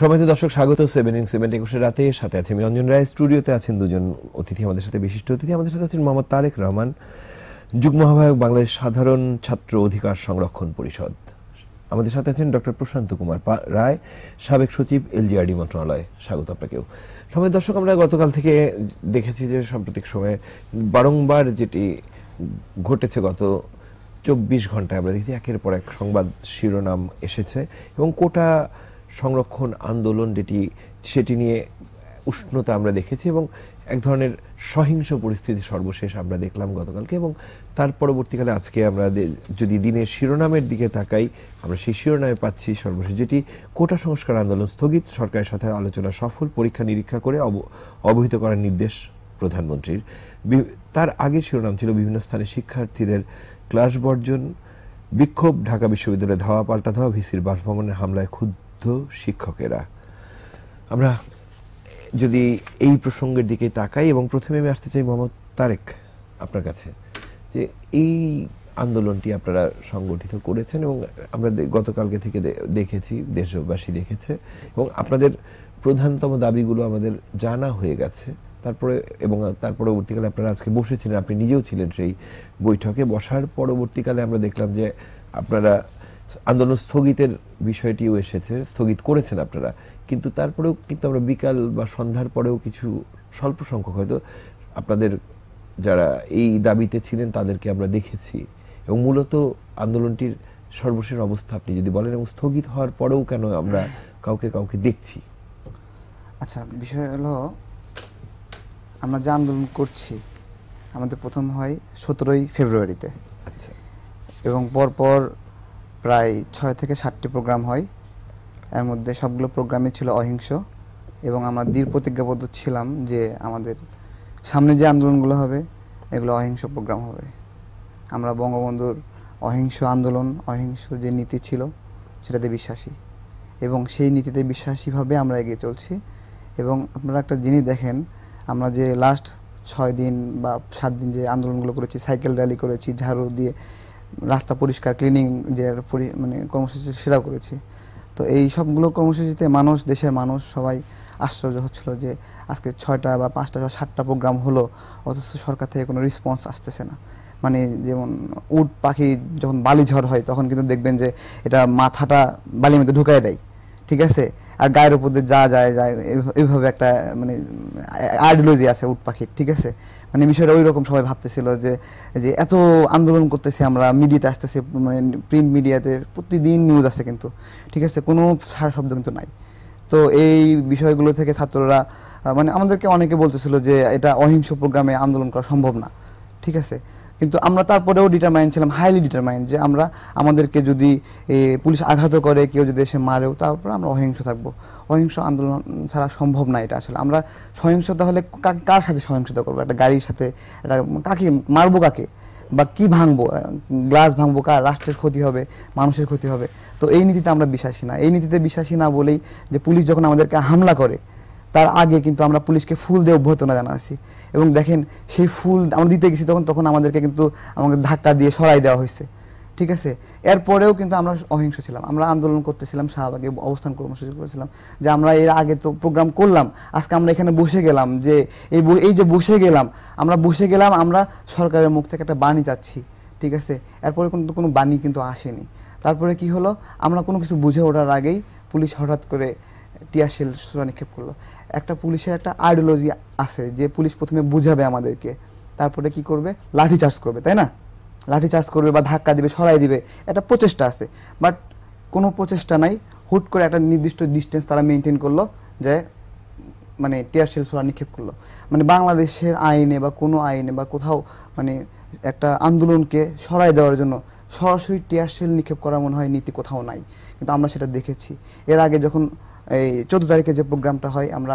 সবাই দর্শক স্বাগত সেভেন ইন সেভেন একুশে রাতে সাথে আছে আমি রঞ্জন রায় স্টুডিওতে আছেন দুজন অতিথি আমাদের সাথে বিশিষ্ট অতিথি আমাদের সাথে আছেন মোহাম্মদ তারেক রহমান যুগ আহ্বায়ক বাংলাদেশ সাধারণ ছাত্র অধিকার সংরক্ষণ পরিষদ আমাদের সাথে আছেন ডক্টর প্রশান্ত কুমার রায় সাবেক সচিব এলজিআরডি মন্ত্রণালয় স্বাগত আপনাকেও সময় দর্শক আমরা গতকাল থেকে দেখেছি যে সাম্প্রতিক সময়ে বারংবার যেটি ঘটেছে গত চব্বিশ ঘন্টায় আমরা দেখেছি একের পর এক সংবাদ শিরোনাম এসেছে এবং কোটা সংরক্ষণ আন্দোলন যেটি সেটি নিয়ে উষ্ণতা আমরা দেখেছি এবং এক ধরনের সহিংস পরিস্থিতি সর্বশেষ আমরা দেখলাম গতকালকে এবং তার পরবর্তীকালে আজকে আমরা যদি দিনের শিরোনামের দিকে তাকাই আমরা সেই শিরোনামে পাচ্ছি সর্বশেষ যেটি কোটা সংস্কার আন্দোলন স্থগিত সরকারের সাথে আলোচনা সফল পরীক্ষা নিরীক্ষা করে অবহিত করার নির্দেশ প্রধানমন্ত্রীর তার আগের শিরোনাম ছিল বিভিন্ন স্থানে শিক্ষার্থীদের ক্লাস বর্জন বিক্ষোভ ঢাকা বিশ্ববিদ্যালয়ে ধাওয়া পাল্টা ধাওয়া ভিসির বাসভবনের হামলায় ক্ষুদ্র বৃদ্ধ শিক্ষকেরা আমরা যদি এই প্রসঙ্গের দিকে তাকাই এবং প্রথমে আমি আসতে চাই মোহাম্মদ তারেক আপনার কাছে যে এই আন্দোলনটি আপনারা সংগঠিত করেছেন এবং আমরা গতকালকে থেকে দেখেছি দেশবাসী দেখেছে এবং আপনাদের প্রধানতম দাবিগুলো আমাদের জানা হয়ে গেছে তারপরে এবং তার পরবর্তীকালে আপনারা আজকে বসেছিলেন আপনি নিজেও ছিলেন সেই বৈঠকে বসার পরবর্তীকালে আমরা দেখলাম যে আপনারা আন্দোলন স্থগিতের বিষয়টিও এসেছে স্থগিত করেছেন আপনারা কিন্তু তারপরেও কিন্তু আমরা বিকাল বা সন্ধ্যার পরেও কিছু স্বল্প সংখ্যক হয়তো আপনাদের যারা এই দাবিতে ছিলেন তাদেরকে আমরা দেখেছি এবং মূলত আন্দোলনটির সর্বশেষ অবস্থা আপনি যদি বলেন এবং স্থগিত হওয়ার পরেও কেন আমরা কাউকে কাউকে দেখছি আচ্ছা বিষয় হলো আমরা যে আন্দোলন করছি আমাদের প্রথম হয় সতেরোই ফেব্রুয়ারিতে আচ্ছা এবং পরপর প্রায় ছয় থেকে সাতটি প্রোগ্রাম হয় এর মধ্যে সবগুলো প্রোগ্রামই ছিল অহিংস এবং আমরা দৃঢ় প্রতিজ্ঞাবদ্ধ ছিলাম যে আমাদের সামনে যে আন্দোলনগুলো হবে এগুলো অহিংস প্রোগ্রাম হবে আমরা বঙ্গবন্ধুর অহিংস আন্দোলন অহিংস যে নীতি ছিল সেটাতে বিশ্বাসী এবং সেই নীতিতে বিশ্বাসীভাবে আমরা এগিয়ে চলছি এবং আপনারা একটা জিনিস দেখেন আমরা যে লাস্ট ছয় দিন বা সাত দিন যে আন্দোলনগুলো করেছি সাইকেল র্যালি করেছি ঝাড়ু দিয়ে রাস্তা পরিষ্কার ক্লিনিং যে মানে কর্মসূচি সেটাও করেছি তো এই সবগুলো কর্মসূচিতে মানুষ দেশের মানুষ সবাই আশ্চর্য হচ্ছিল যে আজকে ছয়টা বা পাঁচটা বা সাতটা প্রোগ্রাম হলো অথচ সরকার থেকে কোনো রেসপন্স আসতেছে না মানে যেমন উট পাখি যখন বালি ঝড় হয় তখন কিন্তু দেখবেন যে এটা মাথাটা বালির মধ্যে ঢুকাই দেয় ঠিক আছে আর গায়ের উপর দিয়ে যা যায় যায় এইভাবে একটা মানে আইডিওলজি আছে উট পাখির ঠিক আছে মানে বিষয়টা ওই রকম সবাই ভাবতেছিল যে যে এত আন্দোলন করতেছে আমরা মিডিয়াতে আসতেছে মানে প্রিন্ট মিডিয়াতে প্রতিদিন নিউজ আছে কিন্তু ঠিক আছে কোনো সার শব্দ কিন্তু নাই তো এই বিষয়গুলো থেকে ছাত্ররা মানে আমাদেরকে অনেকে বলতেছিল যে এটা অহিংস প্রোগ্রামে আন্দোলন করা সম্ভব না ঠিক আছে কিন্তু আমরা তারপরেও ডিটারমাইন ছিলাম হাইলি ডিটারমাইন যে আমরা আমাদেরকে যদি পুলিশ আঘাত করে কেউ যদি এসে মারেও তারপর আমরা অহিংস থাকবো অহিংস আন্দোলন ছাড়া সম্ভব না এটা আসলে আমরা সহিংসতা হলে কার সাথে সহিংসতা করবো একটা গাড়ির সাথে একটা কাকে মারবো কাকে বা কি ভাঙবো গ্লাস ভাঙবো কার রাষ্ট্রের ক্ষতি হবে মানুষের ক্ষতি হবে তো এই নীতিতে আমরা বিশ্বাসী না এই নীতিতে বিশ্বাসী না বলেই যে পুলিশ যখন আমাদেরকে হামলা করে তার আগে কিন্তু আমরা পুলিশকে ফুল দিয়ে অভ্যর্থনা জানাচ্ছি এবং দেখেন সেই ফুল আমরা দিতে গেছি তখন তখন আমাদেরকে কিন্তু আমাকে ধাক্কা দিয়ে সরাই দেওয়া হয়েছে ঠিক আছে এরপরেও কিন্তু আমরা অহিংস ছিলাম আমরা আন্দোলন করতেছিলাম শাহবাগে অবস্থান কর্মসূচি করেছিলাম যে আমরা এর আগে তো প্রোগ্রাম করলাম আজকে আমরা এখানে বসে গেলাম যে এই এই যে বসে গেলাম আমরা বসে গেলাম আমরা সরকারের মুখ থেকে একটা বাণী চাচ্ছি ঠিক আছে এরপরে কিন্তু কোনো বাণী কিন্তু আসেনি তারপরে কি হলো আমরা কোনো কিছু বুঝে ওঠার আগেই পুলিশ হঠাৎ করে টিয়ারশেল সুরা নিক্ষেপ করলো একটা পুলিশের একটা আইডিওলজি আছে যে পুলিশ প্রথমে বুঝাবে আমাদেরকে তারপরে কি করবে লাঠি চার্জ করবে তাই না লাঠি চার্জ করবে বা ধাক্কা দিবে সরাই দিবে একটা প্রচেষ্টা আছে বাট কোনো প্রচেষ্টা নাই হুট করে একটা নির্দিষ্ট ডিস্টেন্স তারা মেনটেন করলো যে মানে টিয়ার সেল সরা নিক্ষেপ করলো মানে বাংলাদেশের আইনে বা কোনো আইনে বা কোথাও মানে একটা আন্দোলনকে সরাই দেওয়ার জন্য সরাসরি টিয়ার সেল নিক্ষেপ করা মনে হয় নীতি কোথাও নাই কিন্তু আমরা সেটা দেখেছি এর আগে যখন এই চোদ্দ তারিখে যে প্রোগ্রামটা হয় আমরা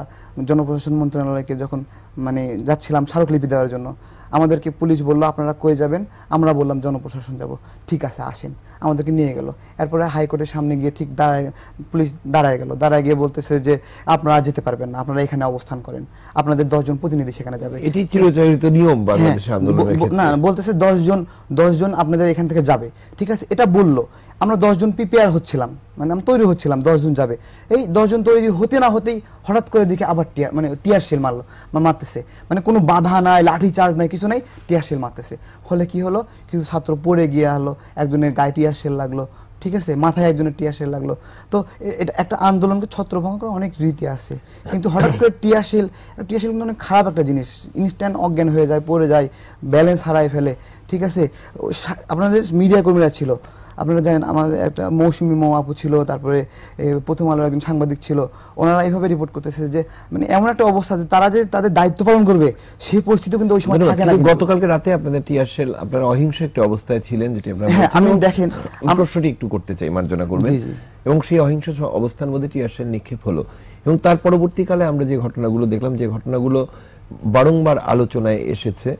জনপ্রশাসন মন্ত্রণালয়কে যখন মানে যাচ্ছিলাম স্মারকলিপি দেওয়ার জন্য আমাদেরকে পুলিশ বললো আপনারা কয়ে যাবেন আমরা বললাম জনপ্রশাসন যাব ঠিক আছে আসেন আমাদেরকে নিয়ে গেল এরপরে হাইকোর্টের সামনে গিয়ে ঠিক দাঁড়ায় পুলিশ দাঁড়ায় গেল দাঁড়ায় গিয়ে বলতেছে যে আপনারা যেতে পারবেন না আপনারা এখানে অবস্থান করেন আপনাদের দশজন প্রতিনিধি সেখানে যাবে এটি চিরচরিত নিয়ম হ্যাঁ, না বলতেছে দশজন দশজন আপনাদের এখান থেকে যাবে ঠিক আছে এটা বললো আমরা দশজন প্রিপেয়ার হচ্ছিলাম মানে আমি তৈরি হচ্ছিলাম দশজন যাবে এই দশজন তৈরি হতে না হতেই হঠাৎ করে দেখে আবার টিয়ার মানে টিয়ার শিল মারলো মারতেছে মানে কোনো বাধা নাই লাঠি চার্জ নাই কিছু নাই টিয়ার শিল মারতেছে ফলে কি হলো কিছু ছাত্র পড়ে গিয়ে হলো একজনের গায়ে টিয়ার শেল লাগলো ঠিক আছে মাথায় একজনের টিয়া শেল লাগলো তো এটা একটা আন্দোলনকে ছত্রভঙ্গ করার অনেক রীতি আছে কিন্তু হঠাৎ করে টিয়া শেল টিয়া শিল কিন্তু অনেক খারাপ একটা জিনিস ইনস্ট্যান্ট অজ্ঞান হয়ে যায় পড়ে যায় ব্যালেন্স হারায় ফেলে ঠিক আছে আপনাদের মিডিয়া কর্মীরা ছিল আপনারা জানেন আমাদের একটা মৌসুমি মৌ আপু ছিল তারপরে প্রথম আলোর একজন সাংবাদিক ছিল ওনারা এইভাবে রিপোর্ট করতেছে যে মানে এমন একটা অবস্থা যে তারা যে তাদের দায়িত্ব পালন করবে সেই পরিস্থিতি কিন্তু ওই সময় থাকে না গতকালকে রাতে আপনাদের টিআরসেল আপনারা অহিংস একটা অবস্থায় ছিলেন যেটি আমরা হ্যাঁ, আমি দেখেন প্রশ্নটি একটু করতে চাই মার্জনা করবেন এবং সেই অহিংস অবস্থান মধ্যে টিয়ারশেল নিক্ষেপ হলো এবং তার পরবর্তীকালে আমরা যে ঘটনাগুলো দেখলাম যে ঘটনাগুলো বারংবার আলোচনায় এসেছে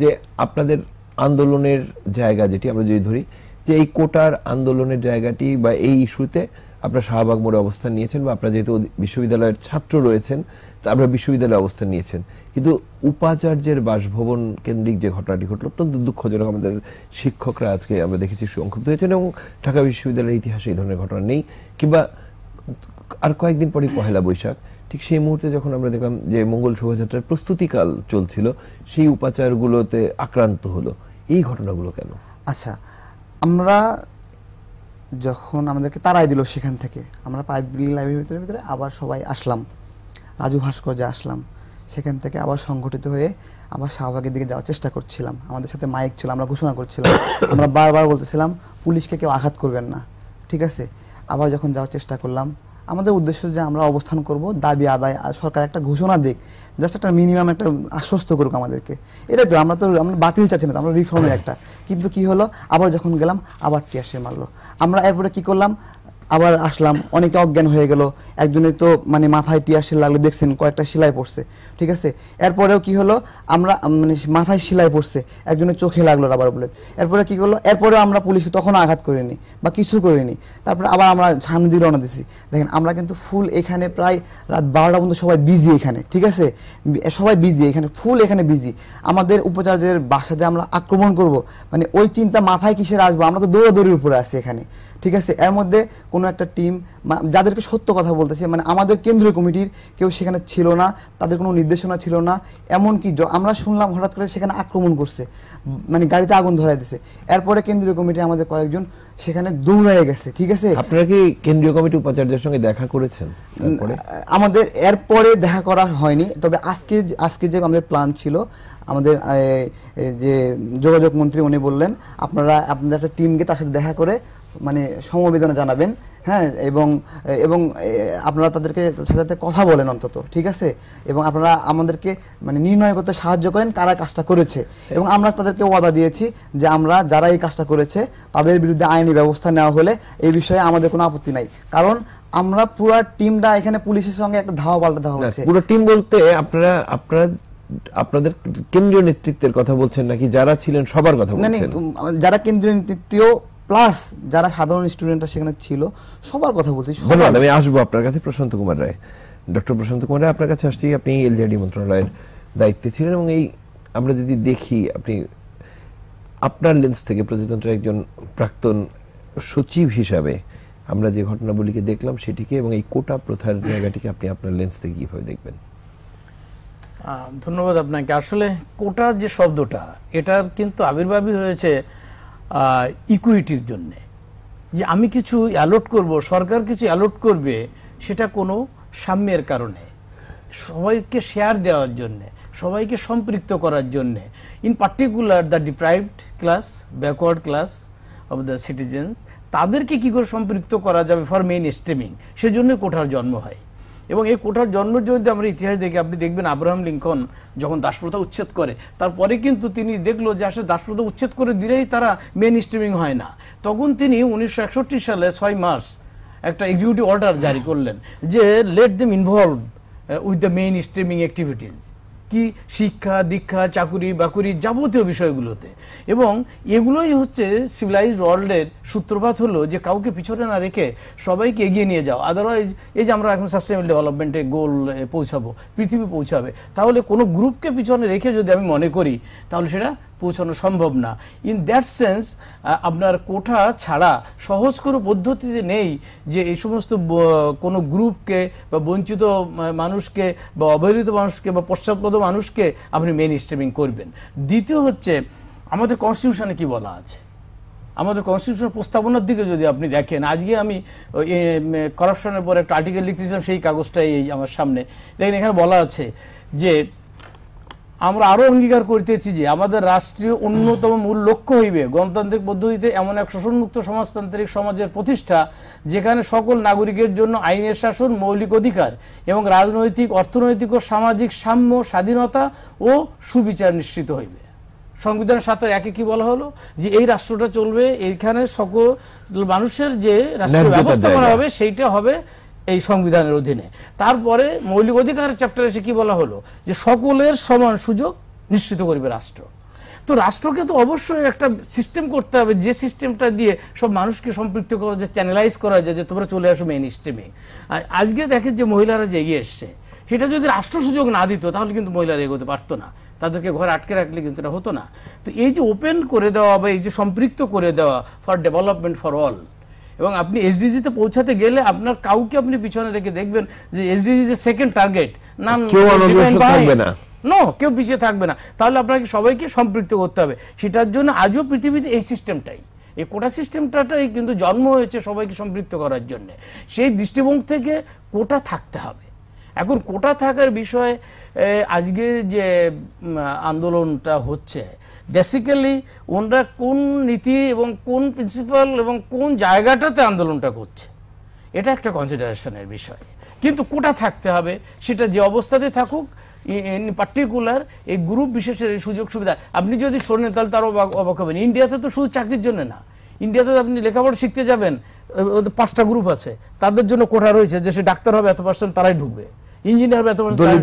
যে আপনাদের আন্দোলনের জায়গা যেটি আমরা যদি ধরি যে এই কোটার আন্দোলনের জায়গাটি বা এই ইস্যুতে আপনারা শাহবাগ মোড়ে অবস্থান নিয়েছেন বা আপনারা যেহেতু বিশ্ববিদ্যালয়ের ছাত্র রয়েছেন তা আপনারা বিশ্ববিদ্যালয়ে অবস্থান নিয়েছেন কিন্তু উপাচার্যের বাসভবন কেন্দ্রিক যে ঘটনাটি ঘটল অত্যন্ত দুঃখজনক আমাদের শিক্ষকরা আজকে আমরা দেখেছি সংক্ষুব্ধ হয়েছেন এবং ঢাকা বিশ্ববিদ্যালয়ের ইতিহাসে এই ধরনের ঘটনা নেই কিংবা আর কয়েকদিন পরই পহেলা বৈশাখ ঠিক সেই মুহূর্তে যখন আমরা দেখলাম যে মঙ্গল শোভাযাত্রার প্রস্তুতিকাল চলছিল সেই উপাচারগুলোতে আক্রান্ত হলো এই ঘটনাগুলো কেন আচ্ছা আমরা যখন আমাদেরকে তাড়াই দিল সেখান থেকে আমরা পাবলিক লাইব্রেরির ভিতরে ভিতরে আবার সবাই আসলাম রাজু ভাস্কর্যে আসলাম সেখান থেকে আবার সংগঠিত হয়ে আবার শাহবাগের দিকে যাওয়ার চেষ্টা করছিলাম আমাদের সাথে মাইক ছিল আমরা ঘোষণা করছিলাম আমরা বারবার বলতেছিলাম পুলিশকে কেউ আঘাত করবেন না ঠিক আছে আবার যখন যাওয়ার চেষ্টা করলাম আমাদের উদ্দেশ্য যে আমরা অবস্থান করব দাবি আদায় আর সরকার একটা ঘোষণা দিক জাস্ট একটা মিনিমাম একটা আশ্বস্ত করুক আমাদেরকে এটাই তো আমরা তো আমরা বাতিল চাচ্ছি না আমরা রিফর্মের একটা কিন্তু কি হলো আবার যখন গেলাম আবার সে মারলো আমরা এরপরে কি করলাম আবার আসলাম অনেকে অজ্ঞান হয়ে গেল একজনের তো মানে মাথায় টিয়া শিল লাগলো দেখছেন কয়েকটা সেলাই পড়ছে ঠিক আছে এরপরেও কি হলো আমরা মানে মাথায় সেলাই পড়ছে একজনের চোখে লাগলো রাবার বুলেট এরপরে কি করলো এরপরেও আমরা পুলিশকে তখন আঘাত করিনি বা কিছু করিনি তারপরে আবার আমরা সামনে দিয়ে রওনা দিছি দেখেন আমরা কিন্তু ফুল এখানে প্রায় রাত বারোটা পর্যন্ত সবাই বিজি এখানে ঠিক আছে সবাই বিজি এখানে ফুল এখানে বিজি আমাদের উপাচার্যের বাসাতে আমরা আক্রমণ করব মানে ওই চিন্তা মাথায় কিসের আসবো আমরা তো দৌড়াদৌড়ির উপরে আছি এখানে ঠিক আছে এর মধ্যে কোনো একটা টিম যাদেরকে সত্য কথা বলতেছে মানে আমাদের কেন্দ্রীয় কমিটির কেউ সেখানে ছিল না তাদের কোনো নির্দেশনা ছিল না এমনকি আমরা শুনলাম হঠাৎ করে সেখানে আক্রমণ করছে মানে গাড়িতে আগুন ধরাই দিছে এরপরে কেন্দ্রীয় কমিটি আমাদের কয়েকজন সেখানে দৌড়ায় গেছে ঠিক আছে আপনারা কি কেন্দ্রীয় কমিটি উপাচার্যের সঙ্গে দেখা করেছেন আমাদের এরপরে দেখা করা হয়নি তবে আজকে আজকে যে আমাদের প্ল্যান ছিল আমাদের যে যোগাযোগ মন্ত্রী উনি বললেন আপনারা আপনাদের একটা টিমকে তার সাথে দেখা করে মানে সমবেদনা জানাবেন হ্যাঁ এবং এবং আপনারা তাদেরকে সাথে কথা বলেন অন্তত ঠিক আছে এবং আপনারা আমাদেরকে মানে নির্ণয় করতে সাহায্য করেন কারা কাজটা করেছে এবং আমরা তাদেরকে ওয়াদা দিয়েছি যে আমরা যারা এই কাজটা করেছে তাদের বিরুদ্ধে আইনি ব্যবস্থা নেওয়া হলে এই বিষয়ে আমাদের কোনো আপত্তি নাই কারণ আমরা পুরো টিমটা এখানে পুলিশের সঙ্গে একটা ধাওয়া পাল্টা ধাওয়া হচ্ছে পুরো টিম বলতে আপনারা আপনারা আপনাদের কেন্দ্রীয় নেতৃত্বের কথা বলছেন নাকি যারা ছিলেন সবার কথা বলছেন যারা কেন্দ্রীয় নেতৃত্ব প্লাস যারা সাধারণ স্টুডেন্টরা সেখানে ছিল সবার কথা বলছি ধন্যবাদ আমি আসবো আপনার কাছে প্রশান্ত কুমার রায় ডক্টর প্রশান্ত কুমার রায় আপনার কাছে আসছি আপনি এলজিআইডি মন্ত্রণালয়ের দায়িত্বে ছিলেন এবং এই আমরা যদি দেখি আপনি আপনার লেন্স থেকে প্রজাতন্ত্রের একজন প্রাক্তন সচিব হিসাবে আমরা যে ঘটনাগুলিকে দেখলাম সেটিকে এবং এই কোটা প্রথার জায়গাটিকে আপনি আপনার লেন্স থেকে কীভাবে দেখবেন ধন্যবাদ আপনাকে আসলে কোটা যে শব্দটা এটার কিন্তু আবির্ভাবই হয়েছে ইকুইটির জন্যে যে আমি কিছু অ্যালোট করব সরকার কিছু অ্যালোট করবে সেটা কোনো সাম্যের কারণে সবাইকে শেয়ার দেওয়ার জন্যে সবাইকে সম্পৃক্ত করার জন্যে in particular the deprived class backward class of the citizens তাদেরকে কী করে সম্পৃক্ত করা যাবে ফর মেইন স্ট্রিমিং সেজন্য কোঠার জন্ম হয় এবং এই কোঠার জন্মের জন্য আমরা ইতিহাস দেখি আপনি দেখবেন আব্রাহাম লিঙ্কন যখন দাসপ্রথা উচ্ছেদ করে তারপরে কিন্তু তিনি দেখলো যে আসলে দাসপ্রথা উচ্ছেদ করে দিলেই তারা মেন স্ট্রিমিং হয় না তখন তিনি উনিশশো সালে ছয় মার্চ একটা এক্সিকিউটিভ অর্ডার জারি করলেন যে let them involve with the main streaming activities কি শিক্ষা দীক্ষা চাকুরি বাকুরি যাবতীয় বিষয়গুলোতে এবং এগুলোই হচ্ছে সিভিলাইজড ওয়ার্ল্ডের সূত্রপাত হলো যে কাউকে পিছনে না রেখে সবাইকে এগিয়ে নিয়ে যাও আদারওয়াইজ এই যে আমরা এখন সাস্টেনেবল ডেভেলপমেন্টে গোল পৌঁছাবো পৃথিবী পৌঁছাবে তাহলে কোনো গ্রুপকে পিছনে রেখে যদি আমি মনে করি তাহলে সেটা পৌঁছানো সম্ভব না ইন দ্যাট সেন্স আপনার কোঠা ছাড়া সহজ কোনো পদ্ধতিতে নেই যে এই সমস্ত কোনো গ্রুপকে বা বঞ্চিত মানুষকে বা অবহেলিত মানুষকে বা পশ্চাৎপদ মানুষকে আপনি মেন স্ট্রিমিং করবেন দ্বিতীয় হচ্ছে আমাদের কনস্টিটিউশনে কি বলা আছে আমাদের কনস্টিটিউশন প্রস্তাবনার দিকে যদি আপনি দেখেন আজকে আমি করাপশনের পর একটা আর্টিকেল লিখতেছিলাম সেই কাগজটাই এই আমার সামনে দেখেন এখানে বলা আছে যে আমরা আরো অঙ্গীকার করিতেছি যে আমাদের রাষ্ট্রীয় অন্যতম মূল লক্ষ্য হইবে গণতান্ত্রিক পদ্ধতিতে এমন এক মুক্ত সমাজতান্ত্রিক সমাজের প্রতিষ্ঠা যেখানে সকল নাগরিকের জন্য আইনের শাসন মৌলিক অধিকার এবং রাজনৈতিক অর্থনৈতিক ও সামাজিক সাম্য স্বাধীনতা ও সুবিচার নিশ্চিত হইবে সংবিধানের সাথে একে কি বলা হলো যে এই রাষ্ট্রটা চলবে এইখানে সকল মানুষের যে রাষ্ট্রীয় ব্যবস্থাপনা হবে সেইটা হবে এই সংবিধানের অধীনে তারপরে মৌলিক অধিকার চ্যাপ্টারে এসে কি বলা হলো যে সকলের সমান সুযোগ নিশ্চিত করবে রাষ্ট্র তো রাষ্ট্রকে তো অবশ্যই একটা সিস্টেম করতে হবে যে সিস্টেমটা দিয়ে সব মানুষকে সম্পৃক্ত করা যায় চ্যানেলাইজ করা যায় যে তোমরা চলে আসো মেন স্টেমে আর আজকে দেখেন যে মহিলারা যে এগিয়ে এসছে সেটা যদি রাষ্ট্র সুযোগ না দিত তাহলে কিন্তু মহিলারা এগোতে পারতো না তাদেরকে ঘরে আটকে রাখলে কিন্তু এটা হতো না তো এই যে ওপেন করে দেওয়া বা এই যে সম্পৃক্ত করে দেওয়া ফর ডেভেলপমেন্ট ফর অল এবং আপনি এসডিজিতে পৌঁছাতে গেলে আপনার কাউকে আপনি পিছনে রেখে দেখবেন যে এসডিজি যে সেকেন্ড টার্গেট নাম থাকবে না নো কেউ পিছিয়ে থাকবে না তাহলে আপনাকে সবাইকে সম্পৃক্ত করতে হবে সেটার জন্য আজও পৃথিবীতে এই সিস্টেমটাই এই কোটা সিস্টেমটাটাই কিন্তু জন্ম হয়েছে সবাইকে সম্পৃক্ত করার জন্য সেই দৃষ্টিভঙ্গ থেকে কোটা থাকতে হবে এখন কোটা থাকার বিষয়ে আজকে যে আন্দোলনটা হচ্ছে বেসিক্যালি ওনারা কোন নীতি এবং কোন প্রিন্সিপাল এবং কোন জায়গাটাতে আন্দোলনটা করছে এটা একটা কনসিডারেশনের বিষয় কিন্তু কোটা থাকতে হবে সেটা যে অবস্থাতে থাকুক ইন পার্টিকুলার এই গ্রুপ বিশেষের এই সুযোগ সুবিধা আপনি যদি শোনেন তাহলে তারও অবাক হবেন ইন্ডিয়াতে তো শুধু চাকরির জন্য না ইন্ডিয়াতে আপনি লেখাপড়া শিখতে যাবেন পাঁচটা গ্রুপ আছে তাদের জন্য কোটা রয়েছে যে সে ডাক্তার হবে এত পার্সেন্ট তারাই ঢুকবে ইঞ্জিনিয়ার হবে এত পার্সেন্ট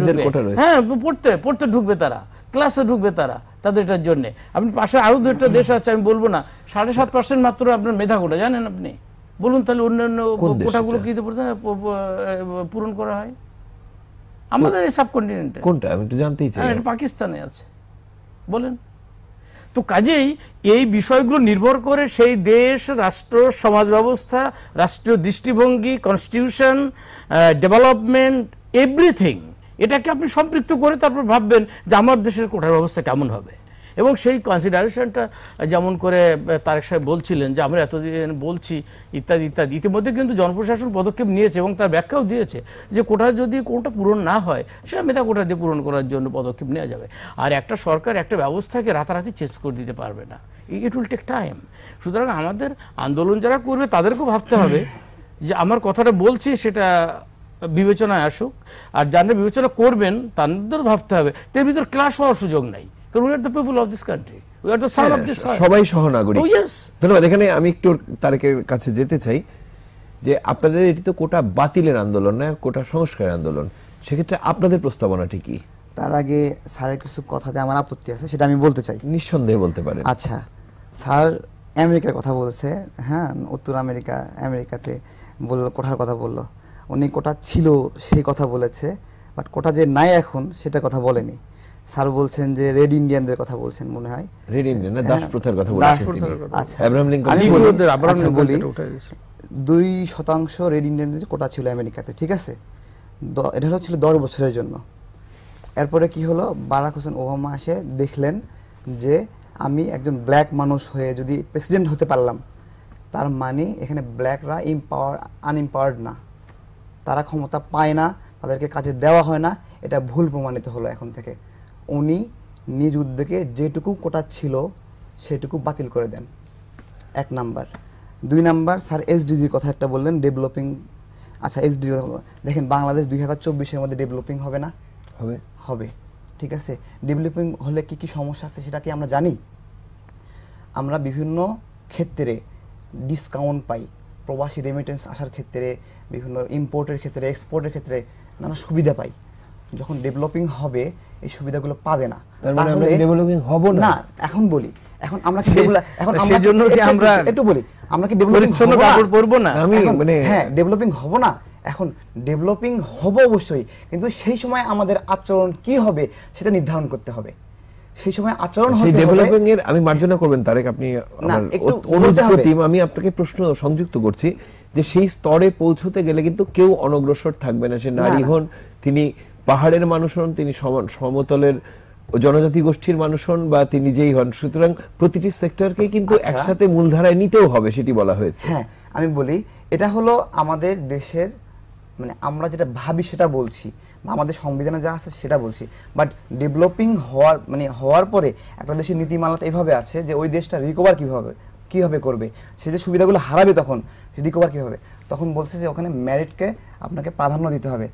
হ্যাঁ পড়তে পড়তে ঢুকবে তারা ক্লাসে ঢুকবে তারা তাদেরটার জন্য আপনি পাশে আরও দুটো দেশ আছে আমি বলবো না সাড়ে সাত পার্সেন্ট মাত্র আপনার মেধা কোটা জানেন আপনি বলুন তাহলে অন্যান্য কোটাগুলো কি পূরণ করা হয় আমাদের এই সাবকন্টিনেন্টে কোনটা আমি একটু জানতেই চাই হ্যাঁ, এটা পাকিস্তানে আছে বলেন তো কাজেই এই বিষয়গুলো নির্ভর করে সেই দেশ রাষ্ট্র সমাজ ব্যবস্থা রাষ্ট্রীয় দৃষ্টিভঙ্গি কনস্টিটিউশন ডেভেলপমেন্ট এভরিথিং এটাকে আপনি সম্পৃক্ত করে তারপর ভাববেন যে আমার দেশের কোঠার ব্যবস্থা কেমন হবে এবং সেই কনসিডারেশনটা যেমন করে তারেক সাহেব বলছিলেন যে আমরা এতদিন বলছি ইত্যাদি ইত্যাদি ইতিমধ্যে কিন্তু জনপ্রশাসন পদক্ষেপ নিয়েছে এবং তার ব্যাখ্যাও দিয়েছে যে কোটা যদি কোনটা পূরণ না হয় সেটা মেধা কোটা দিয়ে পূরণ করার জন্য পদক্ষেপ নেওয়া যাবে আর একটা সরকার একটা ব্যবস্থাকে রাতারাতি চেঞ্জ করে দিতে পারবে না ইট উইল টেক টাইম সুতরাং আমাদের আন্দোলন যারা করবে তাদেরকেও ভাবতে হবে যে আমার কথাটা বলছি সেটা বিবেচনায় আসুক আর যারা বিবেচনা করবেন তাদের ভাবতে হবে তার ভিতর ক্লাস হওয়ার সুযোগ নাই হ্যাঁ, সবাই সহনাগরিক oh, ধন্যবাদ এখানে আমি একটু তারেকের কাছে যেতে চাই যে আপনাদের এটি তো কোটা বাতিলের আন্দোলন না কোটা সংস্কারের আন্দোলন সেক্ষেত্রে আপনাদের প্রস্তাবনাটি কি তার আগে স্যারের কিছু কথাতে আমার আপত্তি আছে সেটা আমি বলতে চাই নিঃসন্দেহে বলতে পারেন আচ্ছা স্যার আমেরিকার কথা বলছে হ্যাঁ উত্তর আমেরিকা আমেরিকাতে বলল কোঠার কথা বললো উনি কোটা ছিল সেই কথা বলেছে বাট কোটা যে নাই এখন সেটা কথা বলেনি স্যার বলছেন যে রেড ইন্ডিয়ানদের কথা বলছেন মনে হয় রেড ইন্ডিয়ান হ্যাঁ। দাস প্রথার কথা বলছেন আচ্ছা আব্রাহাম লিংকন আমি আচ্ছা, বলি আব্রাহাম বলি দুই শতাংশ রেড ইন্ডিয়ানদের কোটা ছিল আমেরিকাতে ঠিক আছে এটা হচ্ছিল দশ বছরের জন্য এরপরে কি হলো বারাক হোসেন ওবামা এসে দেখলেন যে আমি একজন ব্ল্যাক মানুষ হয়ে যদি প্রেসিডেন্ট হতে পারলাম তার মানে এখানে ব্ল্যাকরা ইম্পাওয়ার আনএম্পাওয়ার্ড না তারা ক্ষমতা পায় না তাদেরকে কাজে দেওয়া হয় না এটা ভুল প্রমাণিত হলো এখন থেকে উনি নিজ উদ্যোগে যেটুকু কোটা ছিল সেটুকু বাতিল করে দেন এক নাম্বার দুই নাম্বার স্যার এসডিজির কথা একটা বললেন ডেভেলপিং আচ্ছা এসডি দেখেন বাংলাদেশ দুই হাজার চব্বিশের মধ্যে ডেভেলপিং হবে না হবে হবে ঠিক আছে ডেভেলপিং হলে কি কি সমস্যা আছে সেটা কি আমরা জানি আমরা বিভিন্ন ক্ষেত্রে ডিসকাউন্ট পাই প্রবাসী রেমিটেন্স আসার ক্ষেত্রে বিভিন্ন ইম্পোর্টের ক্ষেত্রে এক্সপোর্টের ক্ষেত্রে নানা সুবিধা পাই যখন ডেভেলপিং হবে এই সুবিধাগুলো পাবে মানে না না এখন বলি এখন আমরা এখন জন্য কি আমরা একটু বলি আমরা কি ডেভেলপিং কাপড় পরবো না আমি মানে হ্যাঁ ডেভেলপিং না এখন ডেভেলপিং অবশ্যই কিন্তু সেই সময় আমাদের আচরণ কি হবে সেটা নির্ধারণ করতে হবে সেই সময় আচরণ হবে ডেভেলপিং এর আমি মার্জনা করবেন তারেক আপনি আমার আমি আপনাকে প্রশ্ন সংযুক্ত করছি যে সেই স্তরে পৌঁছতে গেলে কিন্তু কেউ অনগ্রসর থাকবে না সে নারী হন তিনি পাহাড়ের মানুষ হন তিনি সমতলের জনজাতি গোষ্ঠীর মানুষ হন বা তিনি যেই হন সুতরাং প্রতিটি সেক্টরকে কিন্তু আচ্ছা। একসাথে মূলধারায় নিতেও হবে সেটি বলা হয়েছে হ্যাঁ আমি বলি এটা হলো আমাদের দেশের মানে আমরা যেটা ভাবি সেটা বলছি বা আমাদের সংবিধানে যা আছে সেটা বলছি বাট ডেভেলপিং হওয়ার মানে হওয়ার পরে একটা দেশের নীতিমালা তো এভাবে আছে যে ওই দেশটা রিকভার কীভাবে কীভাবে করবে সে যে সুবিধাগুলো হারাবে তখন সে রিকভার কীভাবে তখন বলছে যে ওখানে ম্যারিটকে আপনাকে প্রাধান্য দিতে হবে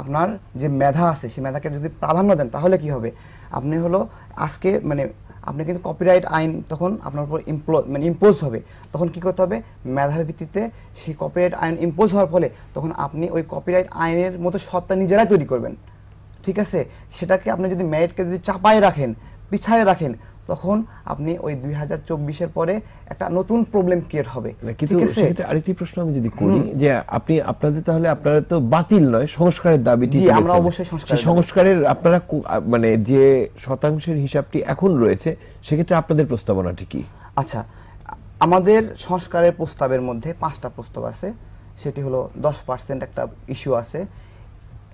আপনার যে মেধা আছে সেই মেধাকে যদি প্রাধান্য দেন তাহলে কি হবে আপনি হলো আজকে মানে আপনি কিন্তু কপিরাইট আইন তখন আপনার উপর ইমপ্লো মানে ইম্পোজ হবে তখন কি করতে হবে মেধার ভিত্তিতে সেই কপিরাইট আইন ইম্পোজ হওয়ার ফলে তখন আপনি ওই কপিরাইট আইনের মতো সত্তা নিজেরাই তৈরি করবেন ঠিক আছে সেটাকে আপনি যদি ম্যারিটকে যদি চাপায় রাখেন পিছায় রাখেন তখন আপনি ওই দুই হাজার চব্বিশের পরে একটা নতুন প্রবলেম ক্রিয়েট হবে কিন্তু আরেকটি প্রশ্ন আমি যদি করি যে আপনি আপনাদের তাহলে আপনারা তো বাতিল নয় সংস্কারের দাবিটি আমরা অবশ্যই সংস্কার সংস্কারের আপনারা মানে যে শতাংশের হিসাবটি এখন রয়েছে সেক্ষেত্রে আপনাদের প্রস্তাবনাটি কি আচ্ছা আমাদের সংস্কারের প্রস্তাবের মধ্যে পাঁচটা প্রস্তাব আছে সেটি হলো দশ পার্সেন্ট একটা ইস্যু আছে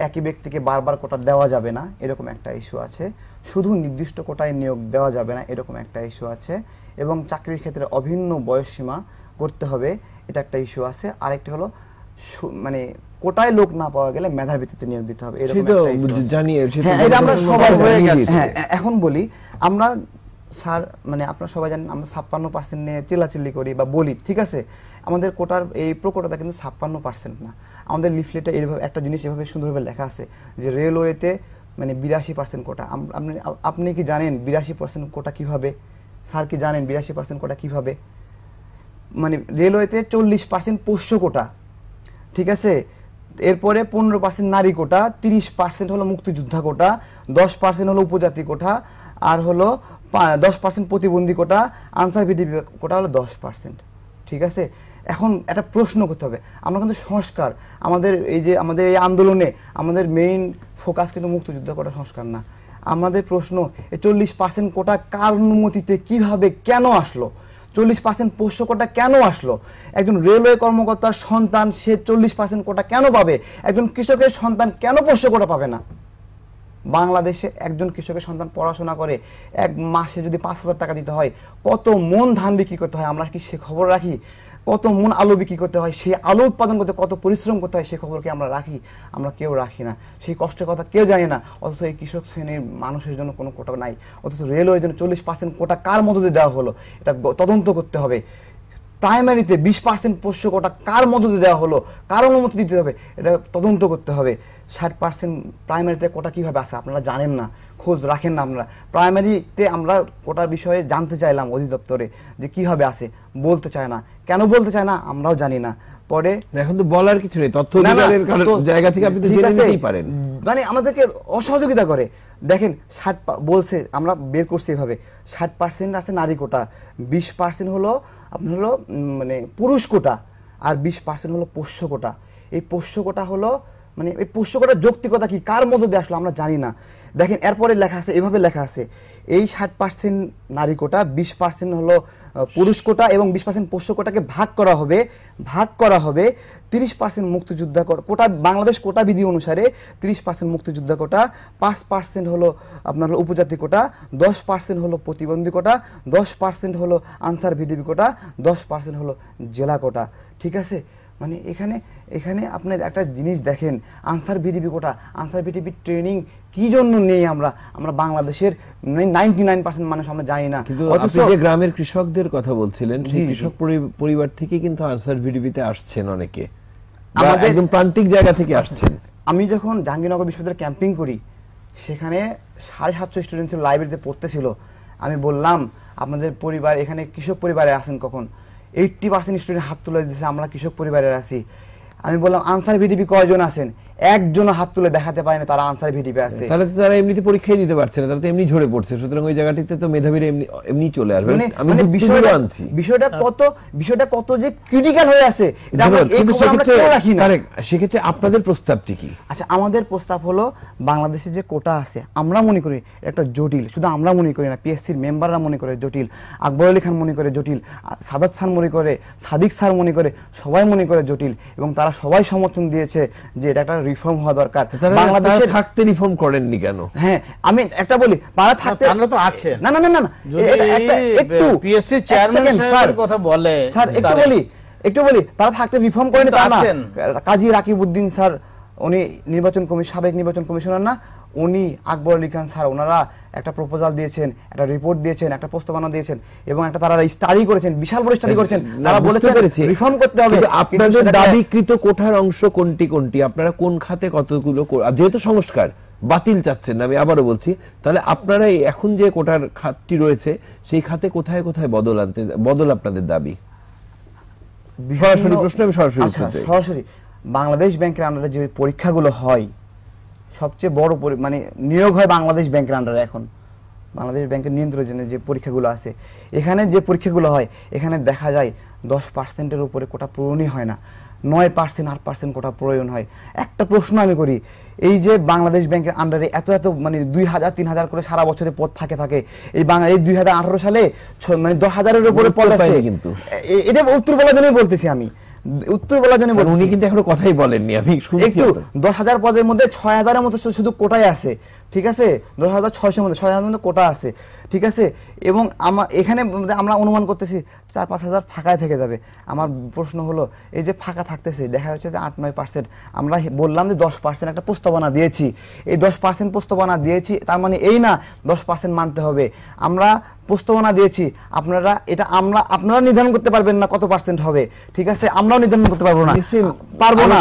একই ব্যক্তিকে বারবার কোটা দেওয়া যাবে না এরকম একটা ইস্যু আছে শুধু নির্দিষ্ট কোটায় নিয়োগ দেওয়া যাবে না এরকম একটা ইস্যু আছে এবং চাকরির ক্ষেত্রে অভিন্ন বয়সসীমা করতে হবে এটা একটা ইস্যু আছে একটা হলো মানে কোটায় লোক না পাওয়া গেলে মেধার ভিত্তিতে নিয়োগ দিতে হবে এরকম একটা ইস্যু হ্যাঁ, এটা আমরা সবাই হ্যাঁ এখন বলি আমরা স্যার মানে আপনারা সবাই জানেন আমরা ছাপ্পান্ন পার্সেন্ট নিয়ে চিল্লাচিল্লি করি বা বলি ঠিক আছে আমাদের কোটার এই প্রকোটাটা কিন্তু ছাপ্পান্ন পার্সেন্ট না আমাদের লিফলেটে এইভাবে একটা জিনিস এভাবে সুন্দরভাবে লেখা আছে যে রেলওয়েতে মানে বিরাশি পার্সেন্ট কোটা আপনি আপনি কি জানেন বিরাশি পার্সেন্ট কোটা কীভাবে স্যার কি জানেন বিরাশি পার্সেন্ট কোটা কীভাবে মানে রেলওয়েতে চল্লিশ পার্সেন্ট পোষ্য কোটা ঠিক আছে এরপরে পনেরো পার্সেন্ট নারী কোটা তিরিশ পার্সেন্ট হলো মুক্তিযোদ্ধা কোটা দশ পার্সেন্ট হলো উপজাতি কোটা আর হলো দশ পার্সেন্ট প্রতিবন্ধী কোটা আনসার ভিডিপি কোটা হলো দশ পার্সেন্ট ঠিক আছে এখন একটা প্রশ্ন করতে হবে আমরা কিন্তু সংস্কার আমাদের এই যে আমাদের এই আন্দোলনে আমাদের মেইন ফোকাস কিন্তু মুক্তিযুদ্ধ কোটা সংস্কার না আমাদের প্রশ্ন এই চল্লিশ পার্সেন্ট কোটা কার অনুমতিতে কীভাবে কেন আসলো চল্লিশ পার্সেন্ট পোষ্য কোটা কেন আসলো একজন রেলওয়ে কর্মকর্তার সন্তান সে চল্লিশ পার্সেন্ট কোটা কেন পাবে একজন কৃষকের সন্তান কেন পোষ্য কোটা পাবে না বাংলাদেশে একজন কৃষকের সন্তান পড়াশোনা করে এক মাসে যদি পাঁচ হাজার টাকা দিতে হয় কত মন ধান বিক্রি করতে হয় আমরা কি সে খবর রাখি কত মন আলো বিক্রি করতে হয় সেই আলো উৎপাদন করতে কত পরিশ্রম করতে হয় সেই খবরকে আমরা রাখি আমরা কেউ রাখি না সেই কষ্টের কথা কেউ জানে না অথচ এই কৃষক শ্রেণীর মানুষের জন্য কোনো কোটা নাই অথচ রেলওয়ের জন্য চল্লিশ পার্সেন্ট কোটা কার মধ্যে দিয়ে দেওয়া হলো এটা তদন্ত করতে হবে প্রাইমারিতে বিশ পার্সেন্ট পোষ্য কোটা কার মদতে দেওয়া হলো কার অনুমতি দিতে হবে এটা তদন্ত করতে হবে ষাট পার্সেন্ট প্রাইমারিতে কোটা কীভাবে আছে আপনারা জানেন না খোঁজ রাখেন না আপনারা প্রাইমারিতে আমরা কোটার বিষয়ে জানতে চাইলাম অধিদপ্তরে যে কীভাবে আছে বলতে চায় না কেন বলতে চায় না আমরাও জানি না পরে এখন তো বলার কিছু নেই তথ্য অধিকারের জায়গা থেকে আপনি তো জেনে নিতেই পারেন মানে আমাদেরকে অসহযোগিতা করে দেখেন ষাট বলছে আমরা বের করছি এভাবে ষাট পার্সেন্ট আছে নারী কোটা বিশ পার্সেন্ট হলো আপনার হলো মানে পুরুষ কোটা আর বিশ পার্সেন্ট হলো পোষ্য কোটা এই পোষ্য কোটা হলো মানে এই পুস্তকটার যৌক্তিকতা কি কার মধ্যে দিয়ে আসলো আমরা জানি না দেখেন এরপরে লেখা আছে এভাবে লেখা আছে এই ষাট পার্সেন্ট নারী কোটা বিশ পার্সেন্ট হলো পুরুষ কোটা এবং বিশ পার্সেন্ট পোষ্য কোটাকে ভাগ করা হবে ভাগ করা হবে তিরিশ পার্সেন্ট মুক্তিযোদ্ধা কোটা বাংলাদেশ কোটা বিধি অনুসারে তিরিশ পার্সেন্ট মুক্তিযোদ্ধা কোটা পাঁচ পার্সেন্ট হলো আপনার হলো উপজাতি কোটা দশ পার্সেন্ট হলো প্রতিবন্ধী কোটা দশ পার্সেন্ট হলো আনসার ভিডিপি কোটা দশ পার্সেন্ট হলো জেলা কোটা ঠিক আছে মানে এখানে এখানে আপনি একটা জিনিস দেখেন Ansar VDP quota Ansar VDP training কি জন্য নেই আমরা আমরা বাংলাদেশের নাইনটি নাইন পার্সেন্ট মানুষ আমরা জানি না কিন্তু যে গ্রামের কৃষকদের কথা বলছিলেন সেই কৃষক পরিবার থেকে কিন্তু আনসার ভিডিপিতে আসছেন অনেকে আমাদের একদম প্রান্তিক জায়গা থেকে আসছেন আমি যখন জাহাঙ্গীরনগর বিশ্ববিদ্যালয়ে ক্যাম্পিং করি সেখানে সাড়ে সাতশো স্টুডেন্ট ছিল লাইব্রেরিতে পড়তেছিল আমি বললাম আপনাদের পরিবার এখানে কৃষক পরিবারে আসেন কখন এইট্টি পার্সেন্ট স্টুডেন্ট হাত তুলে দিয়েছে আমরা কৃষক পরিবারের আছি আমি বললাম আনসার ভিডিপি কয়জন আছেন একজন হাত তুলে দেখাতে পারেনি তারা আনসার ভিডিপে আছে তাহলে তো তারা এমনিতে পরীক্ষায় দিতে পারছে না তারা তো এমনি ঝরে পড়ছে সুতরাং ওই জায়গাটিতে তো মেধাবীরা এমনি এমনি চলে আসবে মানে- আমি তো মানে বিষয়টা আনছি বিষয়টা হ্যাঁ। কত বিষয়টা কত যে ক্রিটিক্যাল হয়ে আছে এটা আমরা এই খবর আমরা কেউ রাখি না সেক্ষেত্রে আপনাদের প্রস্তাবটি কি আচ্ছা আমাদের প্রস্তাব হলো বাংলাদেশে যে কোটা আছে আমরা মনে করি একটা জটিল শুধু আমরা মনে করি না পিএসসির মেম্বাররা মনে করে জটিল আকবর আলী খান মনে করে জটিল সাদাত খান মনে করে সাদিক স্যার মনে করে সবাই মনে করে জটিল এবং তারা সবাই সমর্থন দিয়েছে যে এটা একটা রিফর্ম হওয়া দরকার বাংলাদেশে থাকতে রিফর্ম করেননি কেন হ্যাঁ আমি একটা বলি পারা থাকতে আমরা তো আছে না না না না একটা একটু পিএসসি চেয়ারম্যান স্যার কথা বলে স্যার একটু বলি একটু বলি তারা থাকতে রিফর্ম করেনি তা না কাজী রাকিবউদ্দিন স্যার উনি নির্বাচন কমিশন সাবেক নির্বাচন কমিশনার না উনি আকবর আলী খান স্যার ওনারা একটা প্রপোজাল দিয়েছেন একটা রিপোর্ট দিয়েছেন একটা প্রস্তাবনা দিয়েছেন এবং একটা তারা স্টাডি করেছেন বিশাল বড় স্টাডি করেছেন তারা বলেছেন রিফর্ম করতে হবে আপনাদের দাবিকৃত কোঠার অংশ কোনটি কোনটি আপনারা কোন খাতে কতগুলো যেহেতু সংস্কার বাতিল চাচ্ছেন আমি আবারও বলছি তাহলে আপনারা এখন যে কোটার খাতটি রয়েছে সেই খাতে কোথায় কোথায় বদল আনতে বদল আপনাদের দাবি সরাসরি প্রশ্ন আমি সরাসরি আচ্ছা, সরাসরি বাংলাদেশ ব্যাংকের আন্ডারে যে পরীক্ষাগুলো হয় সবচেয়ে বড় মানে নিয়োগ হয় বাংলাদেশ ব্যাংকের আন্ডারে এখন বাংলাদেশ ব্যাংকের নিয়ন্ত্রণের যে পরীক্ষাগুলো আছে এখানে যে পরীক্ষাগুলো হয় এখানে দেখা যায় দশ পার্সেন্টের উপরে কোটা পূরণই হয় না নয় পার্সেন্ট আট পার্সেন্ট কোটা প্রয়োজন হয় একটা প্রশ্ন আমি করি এই যে বাংলাদেশ ব্যাংকের আন্ডারে এত এত মানে দুই হাজার তিন হাজার করে সারা বছরে পদ থাকে থাকে এই বাংলা এই দুই হাজার আঠারো সালে মানে দশ হাজারের উপরে পদ আছে কিন্তু এটা উত্তর বলার জন্যই বলতেছি আমি উত্তর মানে বলার জন্য উনি কিন্তু এখনো কথাই বলেননি আমি একটু দশ হাজার পদের মধ্যে ছয় হাজারের মতো শুধু কোটায় আছে ঠিক আছে দশ হাজার ছয়শোর মধ্যে ছয় হাজার মধ্যে কোটা আছে ঠিক আছে এবং আমার এখানে আমরা অনুমান করতেছি চার পাঁচ হাজার ফাঁকায় থেকে যাবে আমার প্রশ্ন হলো এই যে ফাঁকা থাকতেছে দেখা যাচ্ছে যে আট নয় পার্সেন্ট আমরা বললাম যে দশ পার্সেন্ট একটা প্রস্তাবনা দিয়েছি এই দশ পার্সেন্ট প্রস্তাবনা দিয়েছি তার মানে এই না দশ পার্সেন্ট মানতে হবে আমরা প্রস্তাবনা দিয়েছি আপনারা এটা আমরা আপনারা নির্ধারণ করতে পারবেন না কত পার্সেন্ট হবে ঠিক আছে আমরাও নির্ধারণ করতে পারবো না পারবো না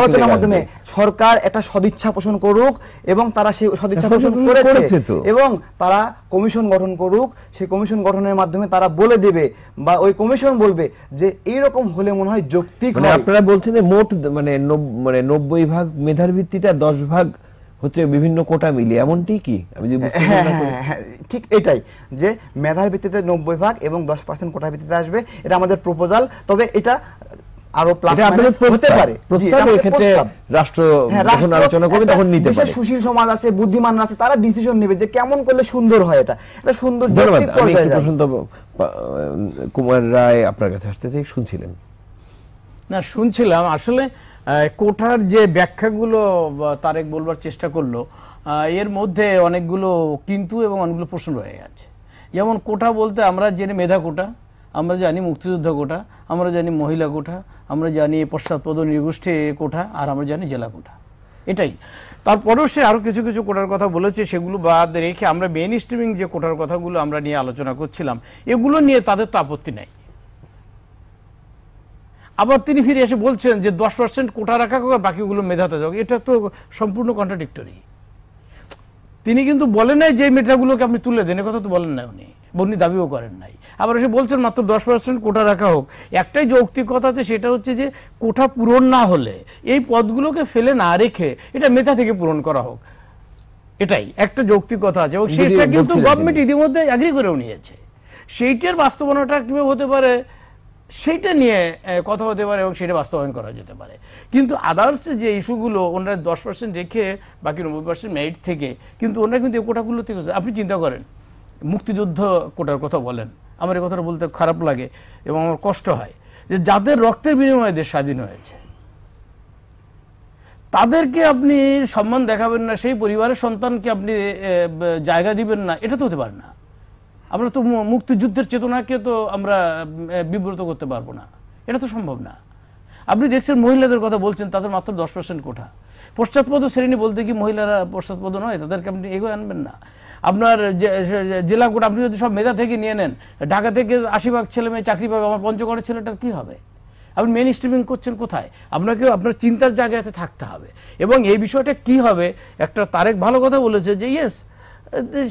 আলোচনার মাধ্যমে সরকার একটা সদিচ্ছা পোষণ করুক এবং তারা সেই করেছে এবং তারা কমিশন গঠন করুক সেই কমিশন গঠনের মাধ্যমে তারা বলে দেবে বা ওই কমিশন বলবে যে এইরকম হলে মনে হয় যৌক্তিক মানে আপনারা বলছেন যে মোট মানে মানে নব্বই ভাগ মেধার ভিত্তিতে দশ ভাগ হচ্ছে বিভিন্ন কোটা মিলিয়ে এমনটি কি আমি যে হ্যাঁ, হ্যাঁ, হ্যাঁ, ঠিক এটাই যে মেধার ভিত্তিতে নব্বই ভাগ এবং দশ পার্সেন্ট কোটা ভিত্তিতে আসবে এটা আমাদের প্রপোজাল তবে এটা আরো প্লাস হতে পারে রাষ্ট্র হ্যাঁ, যখন আলোচনা করবে তখন নিতে পারে সুশীল সমাজ আছে বুদ্ধিমান আছে তারা ডিসিশন নেবে যে কেমন করলে সুন্দর হয় এটা এটা সুন্দর কুমার রায় আপনার কাছে আসতে চাই শুনছিলেন না শুনছিলাম আসলে কোঠার যে ব্যাখ্যাগুলো তারেক বলবার চেষ্টা করলো এর মধ্যে অনেকগুলো কিন্তু এবং অনেকগুলো প্রশ্ন রয়ে গেছে যেমন কোটা বলতে আমরা জেনে মেধা কোটা আমরা জানি মুক্তিযোদ্ধা কোটা আমরা জানি মহিলা কোটা আমরা জানি পশ্চাৎপদ নৃগোষ্ঠী কোঠা আর আমরা জানি জেলা কোঠা এটাই তারপরেও সে আরও কিছু কিছু কোটার কথা বলেছে সেগুলো বাদ রেখে আমরা মেন স্ট্রিমিং যে কোটার কথাগুলো আমরা নিয়ে আলোচনা করছিলাম এগুলো নিয়ে তাদের তো আপত্তি নাই আবার তিনি ফিরে এসে বলছেন যে দশ পার্সেন্ট কোটা রাখা করে বাকিগুলো মেধাতে যাও এটা তো সম্পূর্ণ কন্ট্রাডিক্টরি তিনি কিন্তু বলেন নাই যে মেধাগুলোকে আপনি তুলে দেন এ কথা তো বলেন না উনি বন্নি দাবিও করেন নাই আবার এসে বলছেন মাত্র দশ পার্সেন্ট কোটা রাখা হোক একটাই যৌক্তিকতা আছে সেটা হচ্ছে যে কোটা পূরণ না হলে এই পদগুলোকে ফেলে না রেখে এটা মেধা থেকে পূরণ করা হোক এটাই একটা যৌক্তিকতা আছে এবং সেটা কিন্তু গভর্নমেন্ট ইতিমধ্যে অ্যাগ্রি করেও নিয়েছে সেইটার বাস্তবনাটা কীভাবে হতে পারে সেইটা নিয়ে কথা হতে পারে এবং সেটা বাস্তবায়ন করা যেতে পারে কিন্তু আদার্স যে ইস্যুগুলো ওনারা দশ পার্সেন্ট রেখে বাকি নব্বই পার্সেন্ট মেরিট থেকে কিন্তু ওনারা কিন্তু কোটাগুলো থেকে আপনি চিন্তা করেন মুক্তিযুদ্ধ কোটার কথা বলেন আমার এই কথাটা বলতে খারাপ লাগে এবং আমার কষ্ট হয় যে যাদের রক্তের বিনিময়ে দেশ স্বাধীন হয়েছে তাদেরকে আপনি সম্মান দেখাবেন না সেই পরিবারের সন্তানকে আপনি জায়গা দিবেন না এটা তো হতে পারে না আমরা তো মুক্তিযুদ্ধের চেতনাকে তো আমরা বিব্রত করতে পারবো না এটা তো সম্ভব না আপনি দেখছেন মহিলাদের কথা বলছেন তাদের মাত্র দশ পার্সেন্ট কোঠা পশ্চাৎপদ শ্রেণী বলতে কি মহিলারা পশ্চাৎপদ নয় তাদেরকে আপনি এগোয় আনবেন না আপনার জেলা কোর্ট আপনি যদি সব মেধা থেকে নিয়ে নেন ঢাকা থেকে আশি ভাগ ছেলে মেয়ে চাকরি পাবে আমার পঞ্চগড়ের ছেলেটার কি হবে আপনি মেন স্ট্রিমিং করছেন কোথায় আপনাকে আপনার চিন্তার জায়গাতে থাকতে হবে এবং এই বিষয়টা কি হবে একটা তারেক ভালো কথা বলেছে যে ইয়েস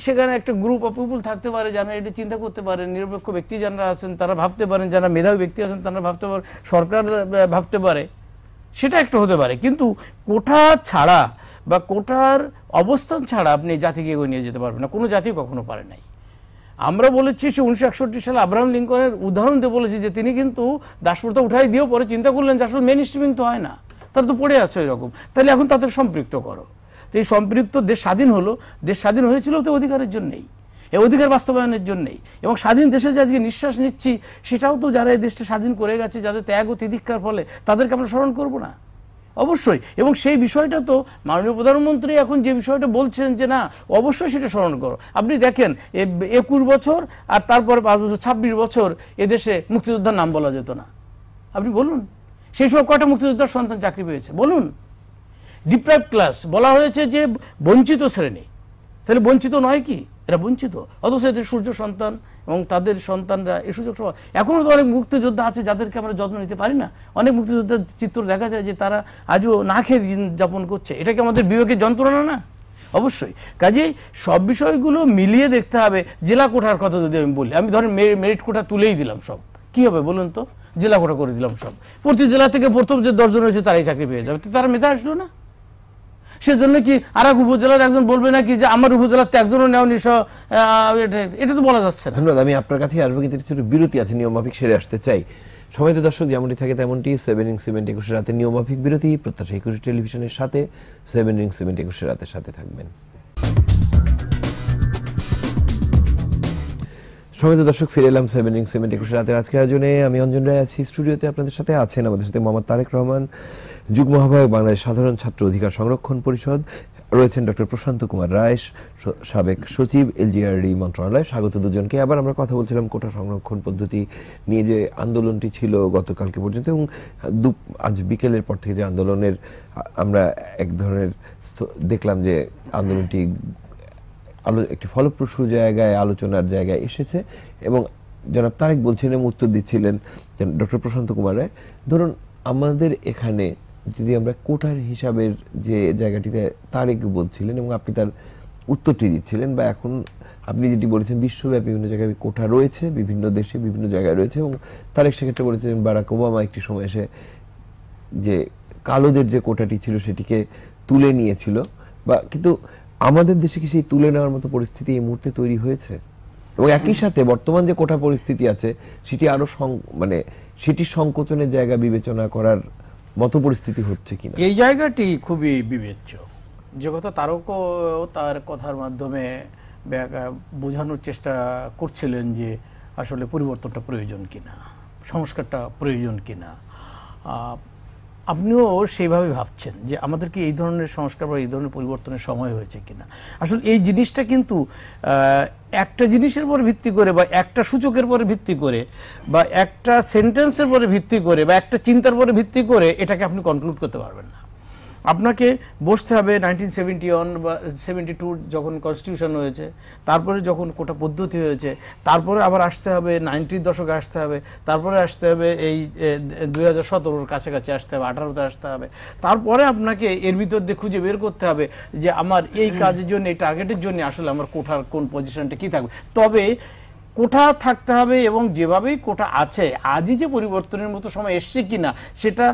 সেখানে একটা গ্রুপ অফ পিপুল থাকতে পারে যারা এটা চিন্তা করতে পারে নিরপেক্ষ ব্যক্তি যারা আছেন তারা ভাবতে পারেন যারা মেধাবী ব্যক্তি আছেন তারা ভাবতে পারে সরকার ভাবতে পারে সেটা একটা হতে পারে কিন্তু কোঠা ছাড়া বা কোটার অবস্থান ছাড়া আপনি জাতিকে এগিয়ে নিয়ে যেতে পারবেন না কোনো জাতি কখনো পারে নাই আমরা বলেছি সে উনিশশো একষট্টি সালে আব্রাহাম লিঙ্কনের উদাহরণ দিয়ে বলেছি যে তিনি কিন্তু দাসপুরতা উঠাই দিয়েও পরে চিন্তা করলেন যে আসলে মেন স্ট্রিমিং তো হয় না তারা তো পড়ে আছে এরকম তাহলে এখন তাদের সম্পৃক্ত করো তো এই সম্পৃক্ত দেশ স্বাধীন হলো দেশ স্বাধীন হয়েছিল তো অধিকারের জন্যেই এই অধিকার বাস্তবায়নের জন্যেই এবং স্বাধীন দেশে যে আজকে নিঃশ্বাস নিচ্ছি সেটাও তো যারা এই দেশটা স্বাধীন করে গেছে যাদের ত্যাগ ও তিদিক্ষার ফলে তাদেরকে আমরা স্মরণ করবো না অবশ্যই এবং সেই বিষয়টা তো মাননীয় প্রধানমন্ত্রী এখন যে বিষয়টা বলছেন যে না অবশ্যই সেটা স্মরণ করো আপনি দেখেন একুশ বছর আর তারপরে পাঁচ বছর ছাব্বিশ বছর এদেশে মুক্তিযোদ্ধার নাম বলা যেত না আপনি বলুন সেই সময় কটা মুক্তিযোদ্ধার সন্তান চাকরি পেয়েছে বলুন ডিপ্রাইভ ক্লাস বলা হয়েছে যে বঞ্চিত শ্রেণী তাহলে বঞ্চিত নয় কি এরা বঞ্চিত অথচ এদের সূর্য সন্তান এবং তাদের সন্তানরা এই সুযোগটা এখনও তো অনেক মুক্তিযোদ্ধা আছে যাদেরকে আমরা যত্ন নিতে পারি না অনেক মুক্তিযোদ্ধার চিত্র দেখা যায় যে তারা আজও না খেয়ে দিন যাপন করছে এটা কি আমাদের বিবেকের যন্ত্রণা না অবশ্যই কাজেই সব বিষয়গুলো মিলিয়ে দেখতে হবে জেলা কোঠার কথা যদি আমি বলি আমি ধরেন মেরিট কোঠা তুলেই দিলাম সব কি হবে বলুন তো জেলা কোঠা করে দিলাম সব প্রতি জেলা থেকে প্রথম যে দশজন রয়েছে তারাই চাকরি পেয়ে যাবে তারা মেধা আসলো না সেজন্য কি আর এক উপজেলার একজন বলবে না কি যে আমার উপজেলার একজনও নেওয়া নিঃস এটা তো বলা যাচ্ছে ধন্যবাদ আমি আপনার কাছে আসবো কিন্তু ছোট বিরতি আছে নিয়মমাফিক সেরে আসতে চাই সময় তো দর্শক যেমনটি থাকে তেমনটি সেভেন ইং সিমেন্ট একুশে রাতে নিয়মাফিক বিরতি প্রত্যাশা একুশ টেলিভিশনের সাথে সেভেন ইং সিমেন্ট একুশে রাতে সাথে থাকবেন সমিত দর্শক ফিরে এলাম সেভেন ইং সিমেন্ট একুশে রাতের আজকে আয়োজনে আমি অঞ্জন রায় আছি স্টুডিওতে আপনাদের সাথে আছেন আমাদের সাথে মোহাম্মদ তারেক রহমান যুগ্ম আহ্বায়ক বাংলাদেশ সাধারণ ছাত্র অধিকার সংরক্ষণ পরিষদ রয়েছেন ডক্টর প্রশান্ত কুমার রায় সাবেক সচিব এলজিআরডি মন্ত্রণালয় স্বাগত দুজনকে আবার আমরা কথা বলছিলাম কোটা সংরক্ষণ পদ্ধতি নিয়ে যে আন্দোলনটি ছিল গতকালকে পর্যন্ত এবং দু আজ বিকেলের পর থেকে যে আন্দোলনের আমরা এক ধরনের দেখলাম যে আন্দোলনটি আলো একটি ফলপ্রসূ জায়গায় আলোচনার জায়গায় এসেছে এবং জনাব তারেক বলছিলেন উত্তর দিচ্ছিলেন ডক্টর প্রশান্ত কুমার রায় ধরুন আমাদের এখানে যদি আমরা কোটার হিসাবের যে জায়গাটিতে তারেক বলছিলেন এবং আপনি তার উত্তরটি দিচ্ছিলেন বা এখন আপনি যেটি বলেছেন বিশ্বব্যাপী বিভিন্ন জায়গায় কোঠা রয়েছে বিভিন্ন দেশে বিভিন্ন জায়গায় রয়েছে এবং তারেক সেক্ষেত্রে বলেছেন বারাক ওবামা একটি সময় এসে যে কালোদের যে কোটাটি ছিল সেটিকে তুলে নিয়েছিল বা কিন্তু আমাদের দেশে কি সেই তুলে নেওয়ার মতো পরিস্থিতি এই মুহূর্তে তৈরি হয়েছে এবং একই সাথে বর্তমান যে কোঠা পরিস্থিতি আছে সেটি আরও মানে সেটি সংকোচনের জায়গা বিবেচনা করার মত পরিস্থিতি হচ্ছে কিনা এই জায়গাটি খুবই বিবেচ্য যে কথা তারকও তার কথার মাধ্যমে বোঝানোর চেষ্টা করছিলেন যে আসলে পরিবর্তনটা প্রয়োজন কিনা সংস্কারটা প্রয়োজন কিনা আপনিও সেইভাবে ভাবছেন যে আমাদের কি এই ধরনের সংস্কার বা এই ধরনের পরিবর্তনের সময় হয়েছে কিনা আসলে এই জিনিসটা কিন্তু একটা জিনিসের পরে ভিত্তি করে বা একটা সূচকের পরে ভিত্তি করে বা একটা সেন্টেন্সের পরে ভিত্তি করে বা একটা চিন্তার পরে ভিত্তি করে এটাকে আপনি কনক্লুড করতে পারবেন না আপনাকে বসতে হবে নাইনটিন সেভেন্টি ওয়ান বা সেভেন্টি টু যখন কনস্টিটিউশন হয়েছে তারপরে যখন কোটা পদ্ধতি হয়েছে তারপরে আবার আসতে হবে নাইনটির দশকে আসতে হবে তারপরে আসতে হবে এই দুই হাজার সতেরোর কাছাকাছি আসতে হবে আঠারোতে আসতে হবে তারপরে আপনাকে এর ভিতর দিয়ে খুঁজে বের করতে হবে যে আমার এই কাজের জন্য এই টার্গেটের জন্য আসলে আমার কোঠার কোন পজিশনটা কি থাকবে তবে কোঠা থাকতে হবে এবং যেভাবেই কোঠা আছে আজই যে পরিবর্তনের মতো সময় এসছে কিনা সেটা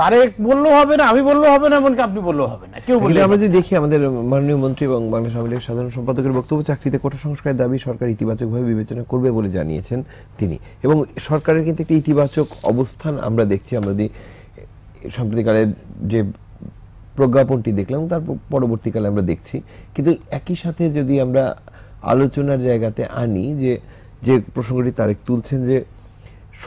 তারেক বললেও হবে না আমি বললেও হবে না এমনকি আপনি বললেও হবে না কেউ বললে আমরা যদি দেখি আমাদের মাননীয় মন্ত্রী এবং বাংলা আওয়ামী লীগের সাধারণ সম্পাদকের বক্তব্য চাকরিতে কোটা সংস্কারের দাবি সরকার ইতিবাচকভাবে বিবেচনা করবে বলে জানিয়েছেন তিনি এবং সরকারের কিন্তু একটি ইতিবাচক অবস্থান আমরা দেখছি আমরা যদি সাম্প্রতিককালের যে প্রজ্ঞাপনটি দেখলাম তার পরবর্তীকালে আমরা দেখছি কিন্তু একই সাথে যদি আমরা আলোচনার জায়গাতে আনি যে যে প্রসঙ্গটি তারেক তুলছেন যে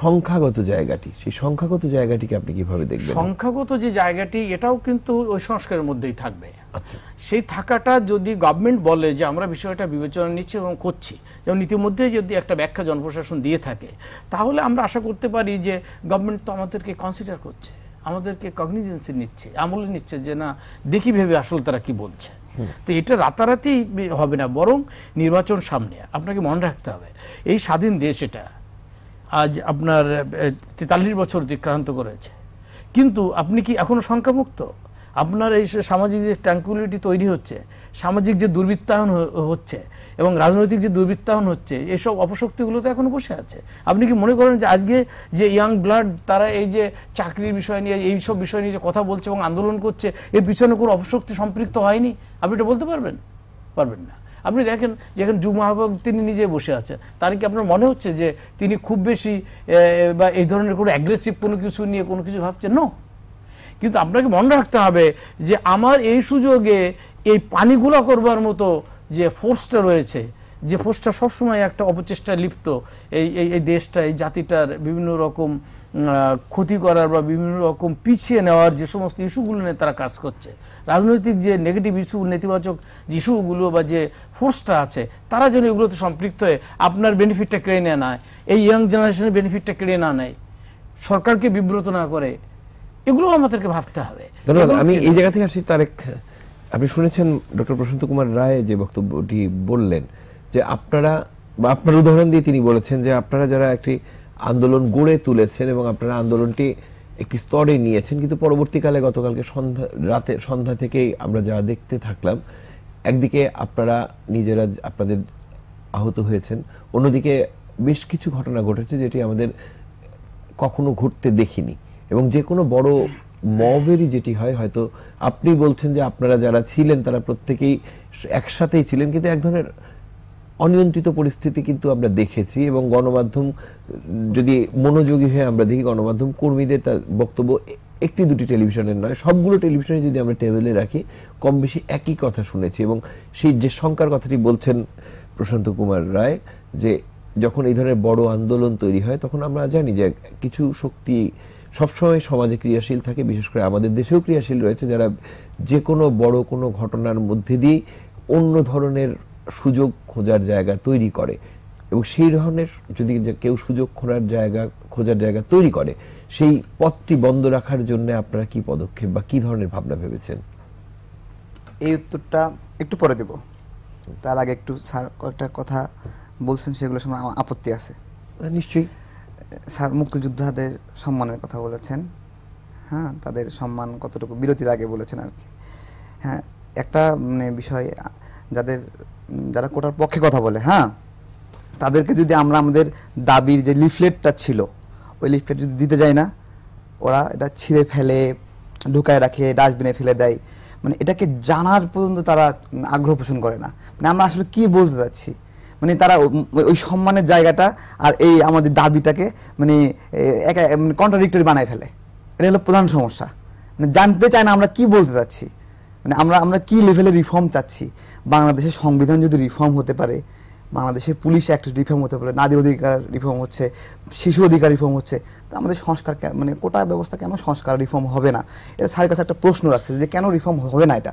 সংখ্যাগত জায়গাটি সেই সংখ্যাগত জায়গাটিকে আপনি কিভাবে দেখবেন সংখ্যাগত যে জায়গাটি এটাও কিন্তু ওই সংস্কারের মধ্যেই থাকবে আচ্ছা সেই থাকাটা যদি গভর্নমেন্ট বলে যে আমরা বিষয়টা বিবেচনা নিচ্ছি এবং করছি যেমন ইতিমধ্যে যদি একটা ব্যাখ্যা জনপ্রশাসন দিয়ে থাকে তাহলে আমরা আশা করতে পারি যে গভর্নমেন্ট তো আমাদেরকে কনসিডার করছে আমাদেরকে কগনিজেন্সি নিচ্ছে আমলে নিচ্ছে যে না দেখি ভেবে আসল তারা কি বলছে তো এটা রাতারাতি হবে না বরং নির্বাচন সামনে আপনাকে মনে রাখতে হবে এই স্বাধীন দেশ এটা আজ আপনার তেতাল্লিশ বছর অতিক্রান্ত করেছে কিন্তু আপনি কি এখনও সংখ্যামুক্ত আপনার এই সামাজিক যে ট্র্যাঙ্কুলিটি তৈরি হচ্ছে সামাজিক যে দুর্বৃত্তায়ন হচ্ছে এবং রাজনৈতিক যে দুর্বৃত্তায়ন হচ্ছে এইসব অপশক্তিগুলো তো এখনও বসে আছে আপনি কি মনে করেন যে আজকে যে ইয়াং ব্লাড তারা এই যে চাকরির বিষয় নিয়ে এই সব বিষয় নিয়ে যে কথা বলছে এবং আন্দোলন করছে এর পিছনে কোনো অপশক্তি সম্পৃক্ত হয়নি আপনি এটা বলতে পারবেন পারবেন না আপনি দেখেন যেখানে জুমা এবং তিনি নিজে বসে আছেন তার কি আপনার মনে হচ্ছে যে তিনি খুব বেশি বা এই ধরনের কোনো অ্যাগ্রেসিভ কোনো কিছু নিয়ে কোনো কিছু ভাবছেন না কিন্তু আপনাকে মনে রাখতে হবে যে আমার এই সুযোগে এই পানিগুলা করবার মতো যে ফোর্সটা রয়েছে যে ফোর্সটা সবসময় একটা অপচেষ্টায় লিপ্ত এই এই এই দেশটা এই জাতিটার বিভিন্ন রকম ক্ষতি করার বা বিভিন্ন রকম পিছিয়ে নেওয়ার যে সমস্ত ইস্যুগুলো নিয়ে তারা কাজ করছে রাজনৈতিক যে নেগেটিভ ইস্যু নেতিবাচক ইস্যুগুলো বা যে ফোর্সটা আছে তারা যেন এগুলোতে সম্পৃক্ত হয়ে আপনার বেনিফিটটা কেড়ে নেয় না এই ইয়াং জেনারেশনের বেনিফিটটা কেড়ে না নেয় সরকারকে বিব্রত না করে এগুলো আমাদেরকে ভাবতে হবে ধন্যবাদ আমি এই জায়গা থেকে আসি তারেক আপনি শুনেছেন ডক্টর প্রশান্ত কুমার রায় যে বক্তব্যটি বললেন যে আপনারা বা আপনার উদাহরণ দিয়ে তিনি বলেছেন যে আপনারা যারা একটি আন্দোলন গড়ে তুলেছেন এবং আপনারা আন্দোলনটি একটি স্তরে নিয়েছেন কিন্তু পরবর্তীকালে গতকালকে সন্ধ্যা রাতে সন্ধ্যা থেকেই আমরা যা দেখতে থাকলাম একদিকে আপনারা নিজেরা আপনাদের আহত হয়েছেন অন্যদিকে বেশ কিছু ঘটনা ঘটেছে যেটি আমাদের কখনো ঘটতে দেখিনি এবং যে কোনো বড় মবেরই যেটি হয় হয়তো আপনি বলছেন যে আপনারা যারা ছিলেন তারা প্রত্যেকেই একসাথেই ছিলেন কিন্তু এক ধরনের অনিয়ন্ত্রিত পরিস্থিতি কিন্তু আমরা দেখেছি এবং গণমাধ্যম যদি মনোযোগী হয়ে আমরা দেখি গণমাধ্যম কর্মীদের তার বক্তব্য একটি দুটি টেলিভিশনের নয় সবগুলো টেলিভিশনে যদি আমরা টেবিলে রাখি কম বেশি একই কথা শুনেছি এবং সেই যে শঙ্কার কথাটি বলছেন প্রশান্ত কুমার রায় যে যখন এই ধরনের বড় আন্দোলন তৈরি হয় তখন আমরা জানি যে কিছু শক্তি সবসময় সমাজে ক্রিয়াশীল থাকে বিশেষ করে আমাদের দেশেও ক্রিয়াশীল রয়েছে যারা যে কোনো বড় কোনো ঘটনার মধ্যে দিয়ে অন্য ধরনের সুযোগ খোঁজার জায়গা তৈরি করে এবং সেই ধরনের যদি কেউ সুযোগ খোঁজার জায়গা খোঁজার জায়গা তৈরি করে সেই পথটি বন্ধ রাখার জন্য আপনারা কি পদক্ষেপ বা কি ধরনের ভাবনা ভেবেছেন এই উত্তরটা একটু পরে দেব তার আগে একটু স্যার কয়েকটা কথা বলছেন সেগুলো সময় আমার আপত্তি আছে হ্যাঁ, নিশ্চয়ই স্যার মুক্তিযোদ্ধাদের সম্মানের কথা বলেছেন হ্যাঁ তাদের সম্মান কতটুকু বিরতির আগে বলেছেন আর কি হ্যাঁ একটা মানে বিষয় যাদের যারা কোটার পক্ষে কথা বলে হ্যাঁ তাদেরকে যদি আমরা আমাদের দাবির যে লিফলেটটা ছিল ওই লিফলেট যদি দিতে যাই না ওরা এটা ছিঁড়ে ফেলে ঢুকায় রাখে ডাস্টবিনে ফেলে দেয় মানে এটাকে জানার পর্যন্ত তারা আগ্রহ পোষণ করে না মানে আমরা আসলে কী বলতে চাচ্ছি মানে তারা ওই সম্মানের জায়গাটা আর এই আমাদের দাবিটাকে মানে একা কন্ট্রাডিক্টরি মানে বানায় ফেলে এটা হলো প্রধান সমস্যা মানে জানতে চায় না আমরা কি বলতে চাচ্ছি মানে আমরা আমরা কি লেভেলে রিফর্ম চাচ্ছি বাংলাদেশের সংবিধান যদি রিফর্ম হতে পারে বাংলাদেশের পুলিশ অ্যাক্ট রিফর্ম হতে পারে নারী অধিকার রিফর্ম হচ্ছে শিশু অধিকার রিফর্ম হচ্ছে তো আমাদের সংস্কার মানে কোটা ব্যবস্থা কেন সংস্কার রিফর্ম হবে না এটা স্যারের কাছে একটা প্রশ্ন রাখছে যে কেন রিফর্ম হবে না এটা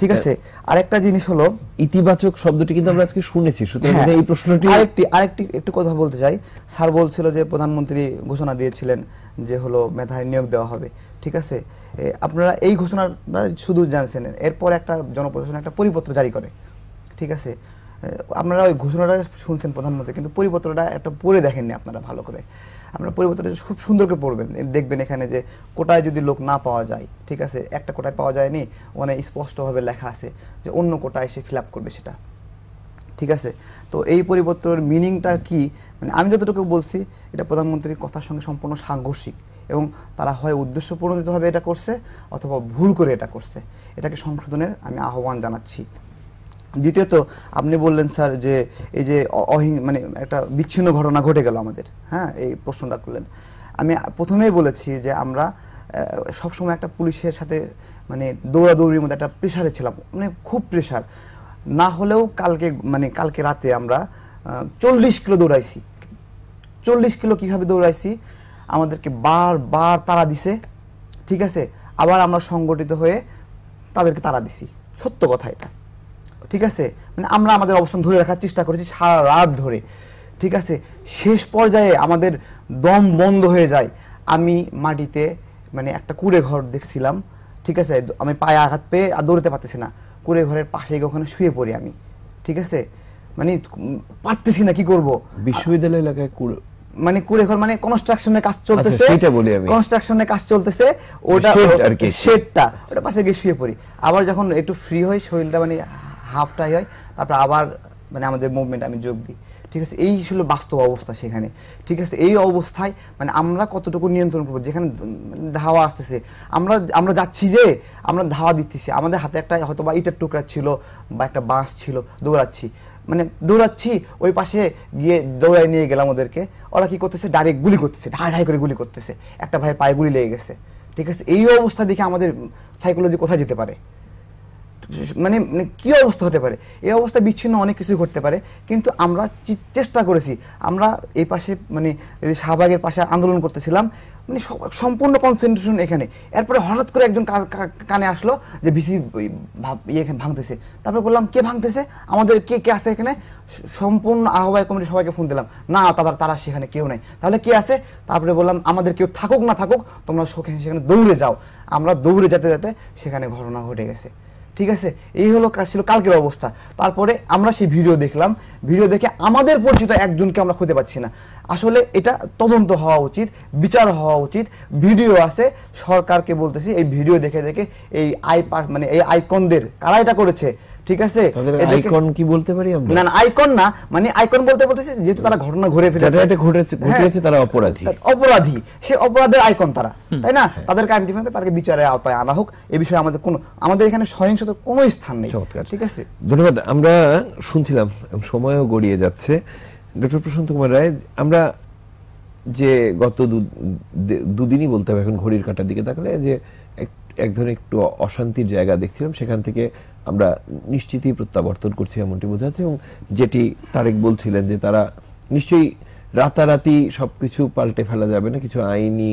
ঠিক আছে হ্যাঁ। আরেকটা জিনিস হলো ইতিবাচক শব্দটি কিন্তু আমরা আজকে শুনেছি সুতরাং হ্যাঁ। এই প্রশ্নটি আরেকটি আরেকটি একটু কথা বলতে চাই স্যার বলছিল যে প্রধানমন্ত্রী ঘোষণা দিয়েছিলেন যে হলো মেধায় নিয়োগ দেওয়া হবে ঠিক আছে আপনারা এই ঘোষণা শুধু জানছেন এরপর একটা জনপ্রশাসন একটা পরিপত্র জারি করে ঠিক আছে আপনারা ওই ঘোষণাটা শুনছেন প্রধানমন্ত্রী কিন্তু পরিপত্রটা একটা পড়ে দেখেননি আপনারা ভালো করে আপনারা পরিপত্রটা খুব সুন্দর করে পড়বেন দেখবেন এখানে যে কোটায় যদি লোক না পাওয়া যায় ঠিক আছে একটা কোটায় পাওয়া যায়নি অনেক স্পষ্টভাবে লেখা আছে যে অন্য কোটায় সে ফিল করবে সেটা ঠিক আছে তো এই পরিপত্রের মিনিংটা কি মানে আমি যতটুকু বলছি এটা প্রধানমন্ত্রীর কথার সঙ্গে সম্পূর্ণ সাংঘর্ষিক এবং তারা হয় উদ্দেশ্যপূর্ণিতভাবে এটা করছে অথবা ভুল করে এটা করছে এটাকে সংশোধনের আমি আহ্বান জানাচ্ছি দ্বিতীয়ত আপনি বললেন স্যার যে এই যে অহিং মানে একটা বিচ্ছিন্ন ঘটনা ঘটে গেল আমাদের হ্যাঁ এই প্রশ্নটা করলেন আমি প্রথমেই বলেছি যে আমরা সবসময় একটা পুলিশের সাথে মানে দৌড়াদৌড়ির মধ্যে একটা প্রেশারে ছিলাম মানে খুব প্রেশার না হলেও কালকে মানে কালকে রাতে আমরা চল্লিশ কিলো দৌড়াইছি চল্লিশ কিলো কীভাবে দৌড়াইছি আমাদেরকে বারবার তারা দিছে ঠিক আছে আবার আমরা সংগঠিত হয়ে তাদেরকে তারা দিছি সত্য কথা এটা ঠিক আছে মানে আমরা আমাদের অবস্থান ধরে রাখার চেষ্টা করেছি সারা রাত ধরে ঠিক আছে শেষ পর্যায়ে আমাদের দম বন্ধ হয়ে যায় আমি মাটিতে মানে একটা কুড়ে ঘর দেখছিলাম ঠিক আছে আমি পায়ে আঘাত পেয়ে আর দৌড়তে পারতেছি না কুড়ে ঘরের পাশে ওখানে শুয়ে পড়ি আমি ঠিক আছে মানে পারতেছি না কি করব বিশ্ববিদ্যালয় এলাকায় মানে কুড়ে ঘর মানে কনস্ট্রাকশনের কাজ আচ্ছা, চলতেছে সেটা বলি আমি কনস্ট্রাকশনের কাজ চলতেছে ওটা আর কি শেডটা ওটা পাশে গিয়ে শুয়ে পড়ি আবার যখন একটু ফ্রি হই শরীরটা মানে হাফ টাই হয় তারপর আবার মানে আমাদের মুভমেন্ট আমি যোগ দিই ঠিক আছে এই ছিল বাস্তব অবস্থা সেখানে ঠিক আছে এই অবস্থায় মানে আমরা কতটুকু নিয়ন্ত্রণ করবো যেখানে ধাওয়া আসতেছে আমরা আমরা যাচ্ছি যে আমরা ধাওয়া দিতেছি আমাদের হাতে একটা হয়তো বা ইটার টুকরা ছিল বা একটা বাঁশ ছিল দৌড়াচ্ছি মানে দৌড়াচ্ছি ওই পাশে গিয়ে দৌড়ায় নিয়ে গেলাম ওদেরকে ওরা কি করতেছে ডাইরেক্ট গুলি করতেছে ঢাই ঢাই করে গুলি করতেছে একটা ভাইয়ের পায়ে গুলি লেগে গেছে ঠিক আছে এই অবস্থা দেখে আমাদের সাইকোলজি কোথায় যেতে পারে মানে, মানে কি অবস্থা হতে পারে এই অবস্থা বিচ্ছিন্ন অনেক কিছুই ঘটতে পারে কিন্তু আমরা চেষ্টা করেছি আমরা এই পাশে মানে শাহবাগের পাশে আন্দোলন করতেছিলাম মানে সম্পূর্ণ কনসেন্ট্রেশন এখানে এরপরে হঠাৎ করে একজন কানে আসলো যে বিসি ইয়ে ভাঙতেছে তারপরে বললাম কে ভাঙতেছে আমাদের কে কে আছে এখানে সম্পূর্ণ আহ্বায়ক কমিটি সবাইকে ফোন দিলাম না তাদের তারা সেখানে কেউ নাই তাহলে কে আছে তারপরে বললাম আমাদের কেউ থাকুক না থাকুক তোমরা সেখানে সেখানে দৌড়ে যাও আমরা দৌড়ে যেতে যেতে সেখানে ঘটনা ঘটে গেছে ঠিক আছে এই হলো কাজ ছিল কালকের অবস্থা তারপরে আমরা সেই ভিডিও দেখলাম ভিডিও দেখে আমাদের পরিচিত একজনকে আমরা খুঁজে পাচ্ছি না আসলে এটা তদন্ত হওয়া উচিত বিচার হওয়া উচিত ভিডিও আছে সরকারকে বলতেছি এই ভিডিও দেখে দেখে এই আই মানে এই আইকনদের কারা এটা করেছে ঠিক আছে আইকন কি বলতে পারি আমরা না না আইকন না মানে আইকন বলতে বলতেছি যেহেতু তারা ঘটনা ঘুরে ফিরে যারা এটা ঘটেছে ঘটিয়েছে তারা অপরাধী অপরাধী সে অপরাধের আইকন তারা তাই না হ্যাঁ। তাদের কাইম করে তাদেরকে বিচারে আওতায় আনা হোক এই বিষয়ে আমাদের কোনো আমাদের এখানে সহিংসতার কোনো স্থান নেই ঠিক আছে ধন্যবাদ আমরা শুনছিলাম সময়ও গড়িয়ে যাচ্ছে ডক্টর প্রশান্ত কুমার রায় আমরা যে গত দুদিনই বলতে হবে এখন ঘড়ির কাটার দিকে তাকালে যে এক ধরনের একটু অশান্তির জায়গা দেখছিলাম সেখান থেকে আমরা নিশ্চিতই প্রত্যাবর্তন করছি এমনটি বোঝা এবং যেটি তারেক বলছিলেন যে তারা নিশ্চয়ই রাতারাতি সব কিছু পাল্টে ফেলা যাবে না কিছু আইনি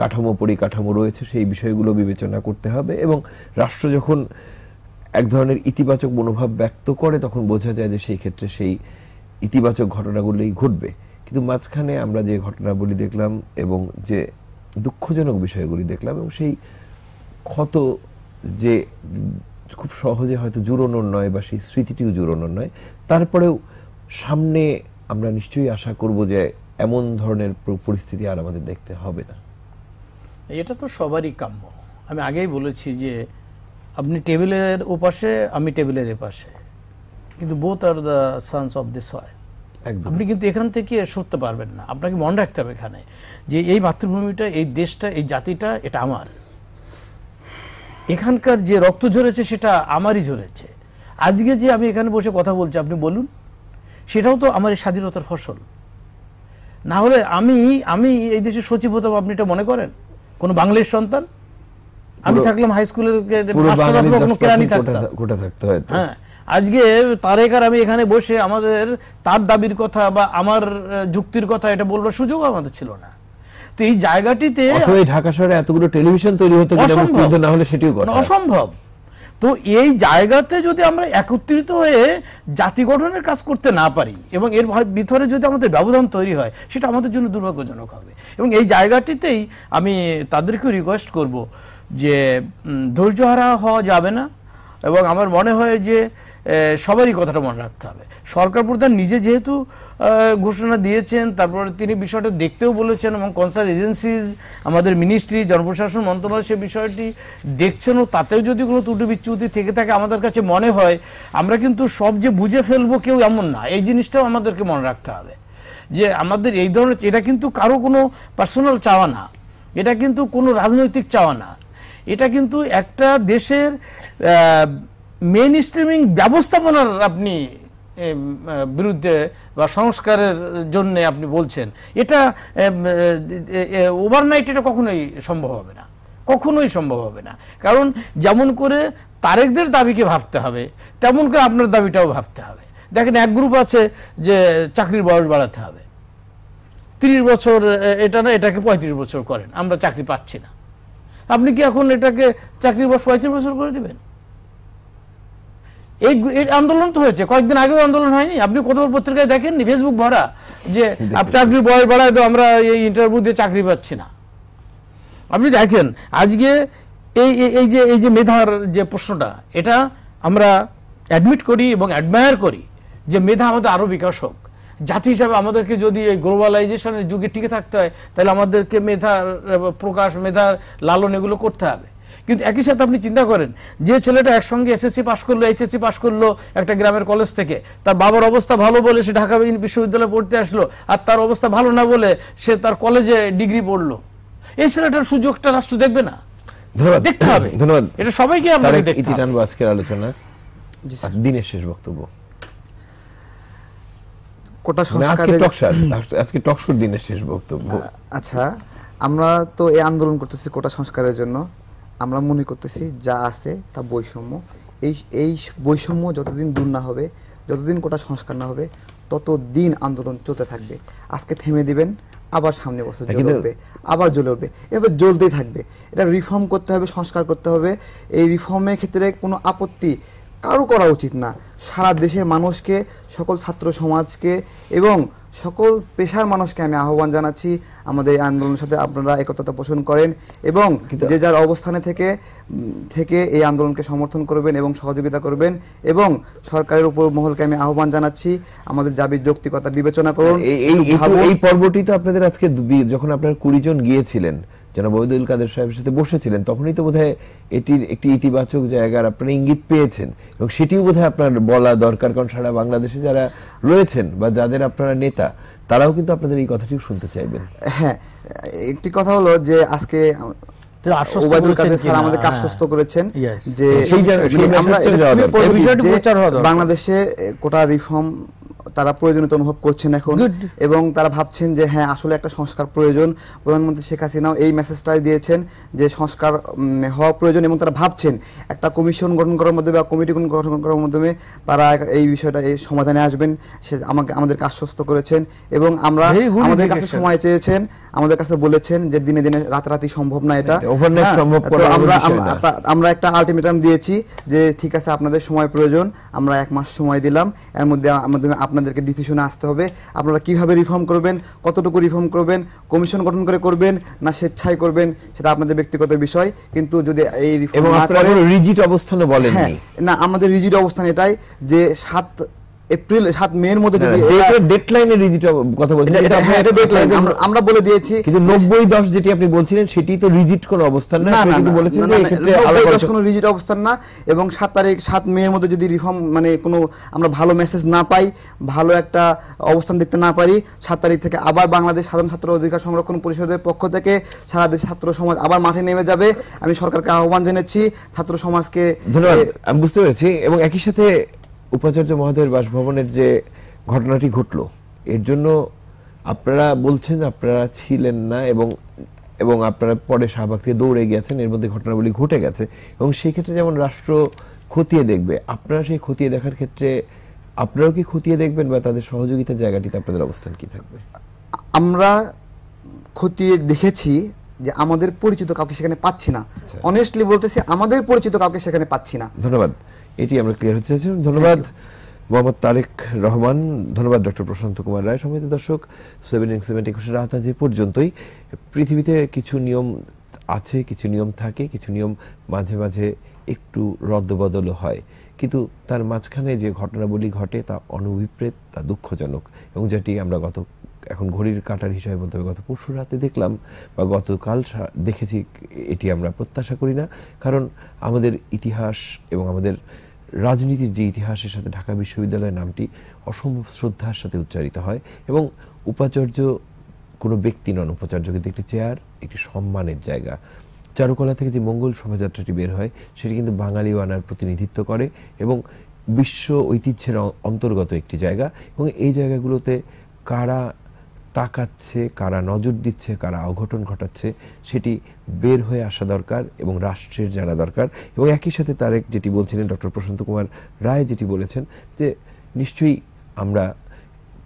কাঠামো পরিকাঠামো রয়েছে সেই বিষয়গুলো বিবেচনা করতে হবে এবং রাষ্ট্র যখন এক ধরনের ইতিবাচক মনোভাব ব্যক্ত করে তখন বোঝা যায় যে সেই ক্ষেত্রে সেই ইতিবাচক ঘটনাগুলোই ঘটবে কিন্তু মাঝখানে আমরা যে ঘটনাগুলি দেখলাম এবং যে দুঃখজনক বিষয়গুলি দেখলাম এবং সেই ক্ষত যে খুব সহজে হয়তো জুড়োনোর নয় বা সেই স্মৃতিটিও জুড়োনোর নয় তারপরেও সামনে আমরা নিশ্চয়ই আশা করব যে এমন ধরনের পরিস্থিতি আর আমাদের দেখতে হবে না এটা তো সবারই কাম্য আমি আগেই বলেছি যে আপনি টেবিলের ওপাশে আমি টেবিলের এপাশে কিন্তু both are the sons of the soil আপনি কিন্তু এখান থেকে সরতে পারবেন না আপনাকে মনে রাখতে হবে এখানে যে এই মাতৃভূমিটা এই দেশটা এই জাতিটা এটা আমার এখানকার যে রক্ত ঝরেছে সেটা আমারই ঝরেছে আজকে যে আমি এখানে বসে কথা বলছি আপনি বলুন সেটাও তো আমার স্বাধীনতার ফসল না হলে আমি আমি এই দেশের সচিব হতাম আপনি এটা মনে করেন কোনো বাংলাদেশ সন্তান আমি থাকলাম হাই স্কুলের হ্যাঁ আজকে তারেকার আমি এখানে বসে আমাদের তার দাবির কথা বা আমার যুক্তির কথা এটা বলবার সুযোগ আমাদের ছিল না তো এই জায়গাটিতে ঢাকা শহরে এতগুলো টেলিভিশন তৈরি হতো না হলে সেটিও অসম্ভব তো এই জায়গাতে যদি আমরা একত্রিত হয়ে জাতি গঠনের কাজ করতে না পারি এবং এর ভিতরে যদি আমাদের ব্যবধান তৈরি হয় সেটা আমাদের জন্য দুর্ভাগ্যজনক হবে এবং এই জায়গাটিতেই আমি তাদেরকেও রিকোয়েস্ট করব যে ধৈর্যহারা হওয়া যাবে না এবং আমার মনে হয় যে সবারই কথাটা মনে রাখতে হবে সরকার প্রধান নিজে যেহেতু ঘোষণা দিয়েছেন তারপর তিনি বিষয়টা দেখতেও বলেছেন এবং কনসার এজেন্সিজ আমাদের মিনিস্ট্রি জনপ্রশাসন মন্ত্রণালয় সে বিষয়টি দেখছেন ও তাতেও যদি কোনো ত্রুটি বিচ্যুতি থেকে থাকে আমাদের কাছে মনে হয় আমরা কিন্তু সব যে বুঝে ফেলবো কেউ এমন না এই জিনিসটাও আমাদেরকে মনে রাখতে হবে যে আমাদের এই ধরনের এটা কিন্তু কারো কোনো পার্সোনাল চাওয়া না এটা কিন্তু কোনো রাজনৈতিক চাওয়া না এটা কিন্তু একটা দেশের মেন স্ট্রিমিং ব্যবস্থাপনার আপনি বিরুদ্ধে বা সংস্কারের জন্য আপনি বলছেন এটা ওভারনাইট এটা কখনোই সম্ভব হবে না কখনোই সম্ভব হবে না কারণ যেমন করে তারেকদের দাবিকে ভাবতে হবে তেমন করে আপনার দাবিটাও ভাবতে হবে দেখেন এক গ্রুপ আছে যে চাকরির বয়স বাড়াতে হবে তিরিশ বছর এটা না এটাকে পঁয়ত্রিশ বছর করেন আমরা চাকরি পাচ্ছি না আপনি কি এখন এটাকে চাকরির বয়স পঁয়ত্রিশ বছর করে দেবেন এই আন্দোলন তো হয়েছে কয়েকদিন আগেও আন্দোলন হয়নি আপনি কত পত্রিকায় দেখেননি ফেসবুক ভরা যে চাকরির বয়স বাড়ায় তো আমরা এই ইন্টারভিউ দিয়ে চাকরি পাচ্ছি না আপনি দেখেন আজকে এই এই যে এই যে মেধার যে প্রশ্নটা এটা আমরা অ্যাডমিট করি এবং অ্যাডমায়ার করি যে মেধা আমাদের আরও বিকাশ হোক জাতি হিসাবে আমাদেরকে যদি এই গ্লোবালাইজেশনের যুগে টিকে থাকতে হয় তাহলে আমাদেরকে মেধার প্রকাশ মেধার লালন এগুলো করতে হবে কিন্তু একই সাথে আপনি চিন্তা করেন যে ছেলেটা একসঙ্গে এসএসসি পাশ করলো এইচএসসি পাশ করলো একটা গ্রামের কলেজ থেকে তার বাবার অবস্থা ভালো বলে সে ঢাকা বিশ্ববিদ্যালয়ে পড়তে আসলো আর তার অবস্থা ভালো না বলে সে তার কলেজে ডিগ্রি পড়লো এই ছেলেটার সুযোগটা রাষ্ট্র দেখবে না ধন্যবাদ দেখতে হবে ধন্যবাদ এটা সবাইকে আপনাকে আজকের আলোচনা দিনের শেষ বক্তব্য কোটা মানে সংস্কারের দিনের শেষ বক্তব্য আচ্ছা আমরা তো এই আন্দোলন করতেছি কোটা সংস্কারের জন্য আমরা মনে করতেছি যা আছে তা বৈষম্য এই এই বৈষম্য যতদিন দূর না হবে যতদিন কোটা সংস্কার না হবে ততদিন আন্দোলন চলতে থাকবে আজকে থেমে দিবেন আবার সামনে বছর হ্যাঁ, জ্বলে উঠবে আবার জ্বলে উঠবে এবার জ্বলতেই থাকবে এটা রিফর্ম করতে হবে সংস্কার করতে হবে এই রিফর্মের ক্ষেত্রে কোনো আপত্তি কারো করা উচিত না সারা দেশের মানুষকে সকল ছাত্র সমাজকে এবং সকল পেশার মানুষকে আমি আহ্বান জানাচ্ছি আমাদের এই আন্দোলনের সাথে আপনারা একতা পোষণ করেন এবং যে যার অবস্থানে থেকে থেকে এই আন্দোলনকে সমর্থন করবেন এবং সহযোগিতা করবেন এবং সরকারের উপর মহলকে আমি আহ্বান জানাচ্ছি আমাদের দাবির যৌক্তিকতা বিবেচনা করুন এই পর্বটি তো আপনাদের আজকে যখন আপনারা কুড়ি জন গিয়েছিলেন যারা বৈদুল কাদের সাহেবের সাথে বসেছিলেন তখনই তো বোধহয় এটির একটি ইতিবাচক জায়গার আপনারা ইঙ্গিত পেয়েছেন এবং সেটিও বোধহয় আপনার বলা দরকার কারণ সারা বাংলাদেশে যারা রয়েছেন বা যাদের আপনারা নেতা তারাও কিন্তু আপনাদের এই কথাটি শুনতে চাইবেন হ্যাঁ একটি কথা হলো যে আজকে হ্যাঁ। বাংলাদেশে কোটা রিফর্ম তারা প্রয়োজনীয়তা অনুভব করছেন এখন এবং তারা ভাবছেন যে হ্যাঁ আসলে একটা সংস্কার প্রয়োজন প্রধানমন্ত্রী শেখ হাসিনাও এই মেসেজটাই দিয়েছেন যে সংস্কার হওয়া প্রয়োজন এবং তারা ভাবছেন একটা কমিশন গঠন করার মাধ্যমে বা কমিটি গঠন করার মাধ্যমে তারা এই বিষয়টা এই সমাধানে আসবেন সে আমাকে আমাদেরকে আশ্বস্ত করেছেন এবং আমরা আমাদের কাছে সময় চেয়েছেন আমাদের কাছে বলেছেন যে দিনে দিনে রাতারাতি সম্ভব না এটা হ্যাঁ, আমরা একটা আলটিমেটাম দিয়েছি যে ঠিক আছে আপনাদের সময় প্রয়োজন আমরা এক মাস সময় দিলাম এর মধ্যে আমাদের আপনাদেরকে ডিসিশনে আসতে হবে আপনারা কিভাবে রিফর্ম করবেন কতটুকু রিফর্ম করবেন কমিশন গঠন করে করবেন না স্বেচ্ছায় করবেন সেটা আপনাদের ব্যক্তিগত বিষয় কিন্তু যদি এই রিফর্ম না করে রিজিট অবস্থানে বলেন হ্যাঁ, না আমাদের রিজিট অবস্থান এটাই যে সাত এপ্রিল সাত মে এর মধ্যে যদি ডেডলাইনের রিজিট কথা বলছেন এটা ডেডলাইন হ্যাঁ, আমরা বলে দিয়েছি কিন্তু 90 10 যেটি আপনি বলছিলেন সেটি তো রিজিট কোনো অবস্থান না আপনি কিন্তু বলেছেন যে এই ক্ষেত্রে 10 কোনো রিজিট অবস্থান না এবং 7 তারিখ 7 মে এর মধ্যে যদি রিফর্ম মানে কোনো আমরা ভালো মেসেজ না পাই ভালো একটা অবস্থান দেখতে না পারি 7 তারিখ থেকে আবার বাংলাদেশ সাধারণ ছাত্র অধিকার সংরক্ষণ পরিষদের পক্ষ থেকে সারা দেশ ছাত্র সমাজ আবার মাঠে নেমে যাবে আমি সরকারকে আহ্বান জানাচ্ছি ছাত্র সমাজকে ধন্যবাদ আমি বুঝতে পেরেছি এবং একই সাথে উপাচার্য মহোদয়ের বাসভবনের যে ঘটনাটি ঘটল এর জন্য আপনারা বলছেন আপনারা ছিলেন না এবং এবং আপনারা পরে শাহবাগ থেকে দৌড়ে গেছেন এর মধ্যে ঘটনাগুলি ঘটে গেছে এবং সেই ক্ষেত্রে যেমন রাষ্ট্র খতিয়ে দেখবে আপনারা সেই খতিয়ে দেখার ক্ষেত্রে আপনারাও কি খতিয়ে দেখবেন বা তাদের সহযোগিতার জায়গাটিতে আপনাদের অবস্থান কি থাকবে আমরা খতিয়ে দেখেছি যে আমাদের পরিচিত কাউকে সেখানে পাচ্ছি না অনেস্টলি আচ্ছা। বলতেছি আমাদের পরিচিত কাউকে সেখানে পাচ্ছি না ধন্যবাদ এটি আমরা ক্লিয়ার হতে চাইছি ধন্যবাদ মোহাম্মদ তারেক রহমান ধন্যবাদ ডক্টর প্রশান্ত কুমার রায় সমৃদ্ধ দর্শক সেভেন ইন সেভেন একুশের রাত যে পর্যন্তই পৃথিবীতে কিছু নিয়ম আছে কিছু নিয়ম থাকে কিছু নিয়ম মাঝে মাঝে একটু রদবদলও হয় কিন্তু তার মাঝখানে যে ঘটনাবলি ঘটে তা অনভিপ্রেত তা দুঃখজনক এবং যেটি আমরা গত এখন ঘড়ির কাটার হিসাবে বলতে হবে গত পরশু রাতে দেখলাম বা গতকাল দেখেছি এটি আমরা প্রত্যাশা করি না কারণ আমাদের ইতিহাস এবং আমাদের রাজনীতির যে ইতিহাসের সাথে ঢাকা বিশ্ববিদ্যালয়ের নামটি অসম্ভব শ্রদ্ধার সাথে উচ্চারিত হয় এবং উপাচার্য কোনো ব্যক্তি নন উপাচার্য কিন্তু একটি চেয়ার একটি সম্মানের জায়গা চারুকলা থেকে যে মঙ্গল শোভাযাত্রাটি বের হয় সেটি কিন্তু বাঙালি ওয়ানার প্রতিনিধিত্ব করে এবং বিশ্ব ঐতিহ্যের অন্তর্গত একটি জায়গা এবং এই জায়গাগুলোতে কারা তাকাচ্ছে কারা নজর দিচ্ছে কারা অঘটন ঘটাচ্ছে সেটি বের হয়ে আসা দরকার এবং রাষ্ট্রের জানা দরকার এবং একই সাথে তারেক যেটি বলছিলেন ডক্টর প্রশান্ত কুমার রায় যেটি বলেছেন যে নিশ্চয়ই আমরা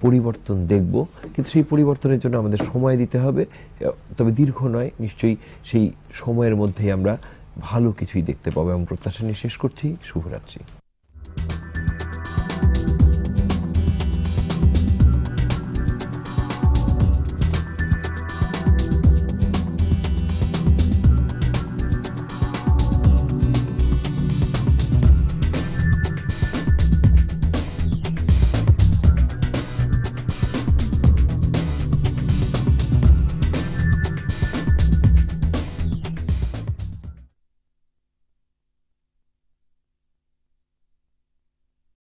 পরিবর্তন দেখব কিন্তু সেই পরিবর্তনের জন্য আমাদের সময় দিতে হবে তবে দীর্ঘ নয় নিশ্চয়ই সেই সময়ের মধ্যেই আমরা ভালো কিছুই দেখতে পাবো এবং প্রত্যাশা নিয়ে শেষ করছি শুভরাত্রি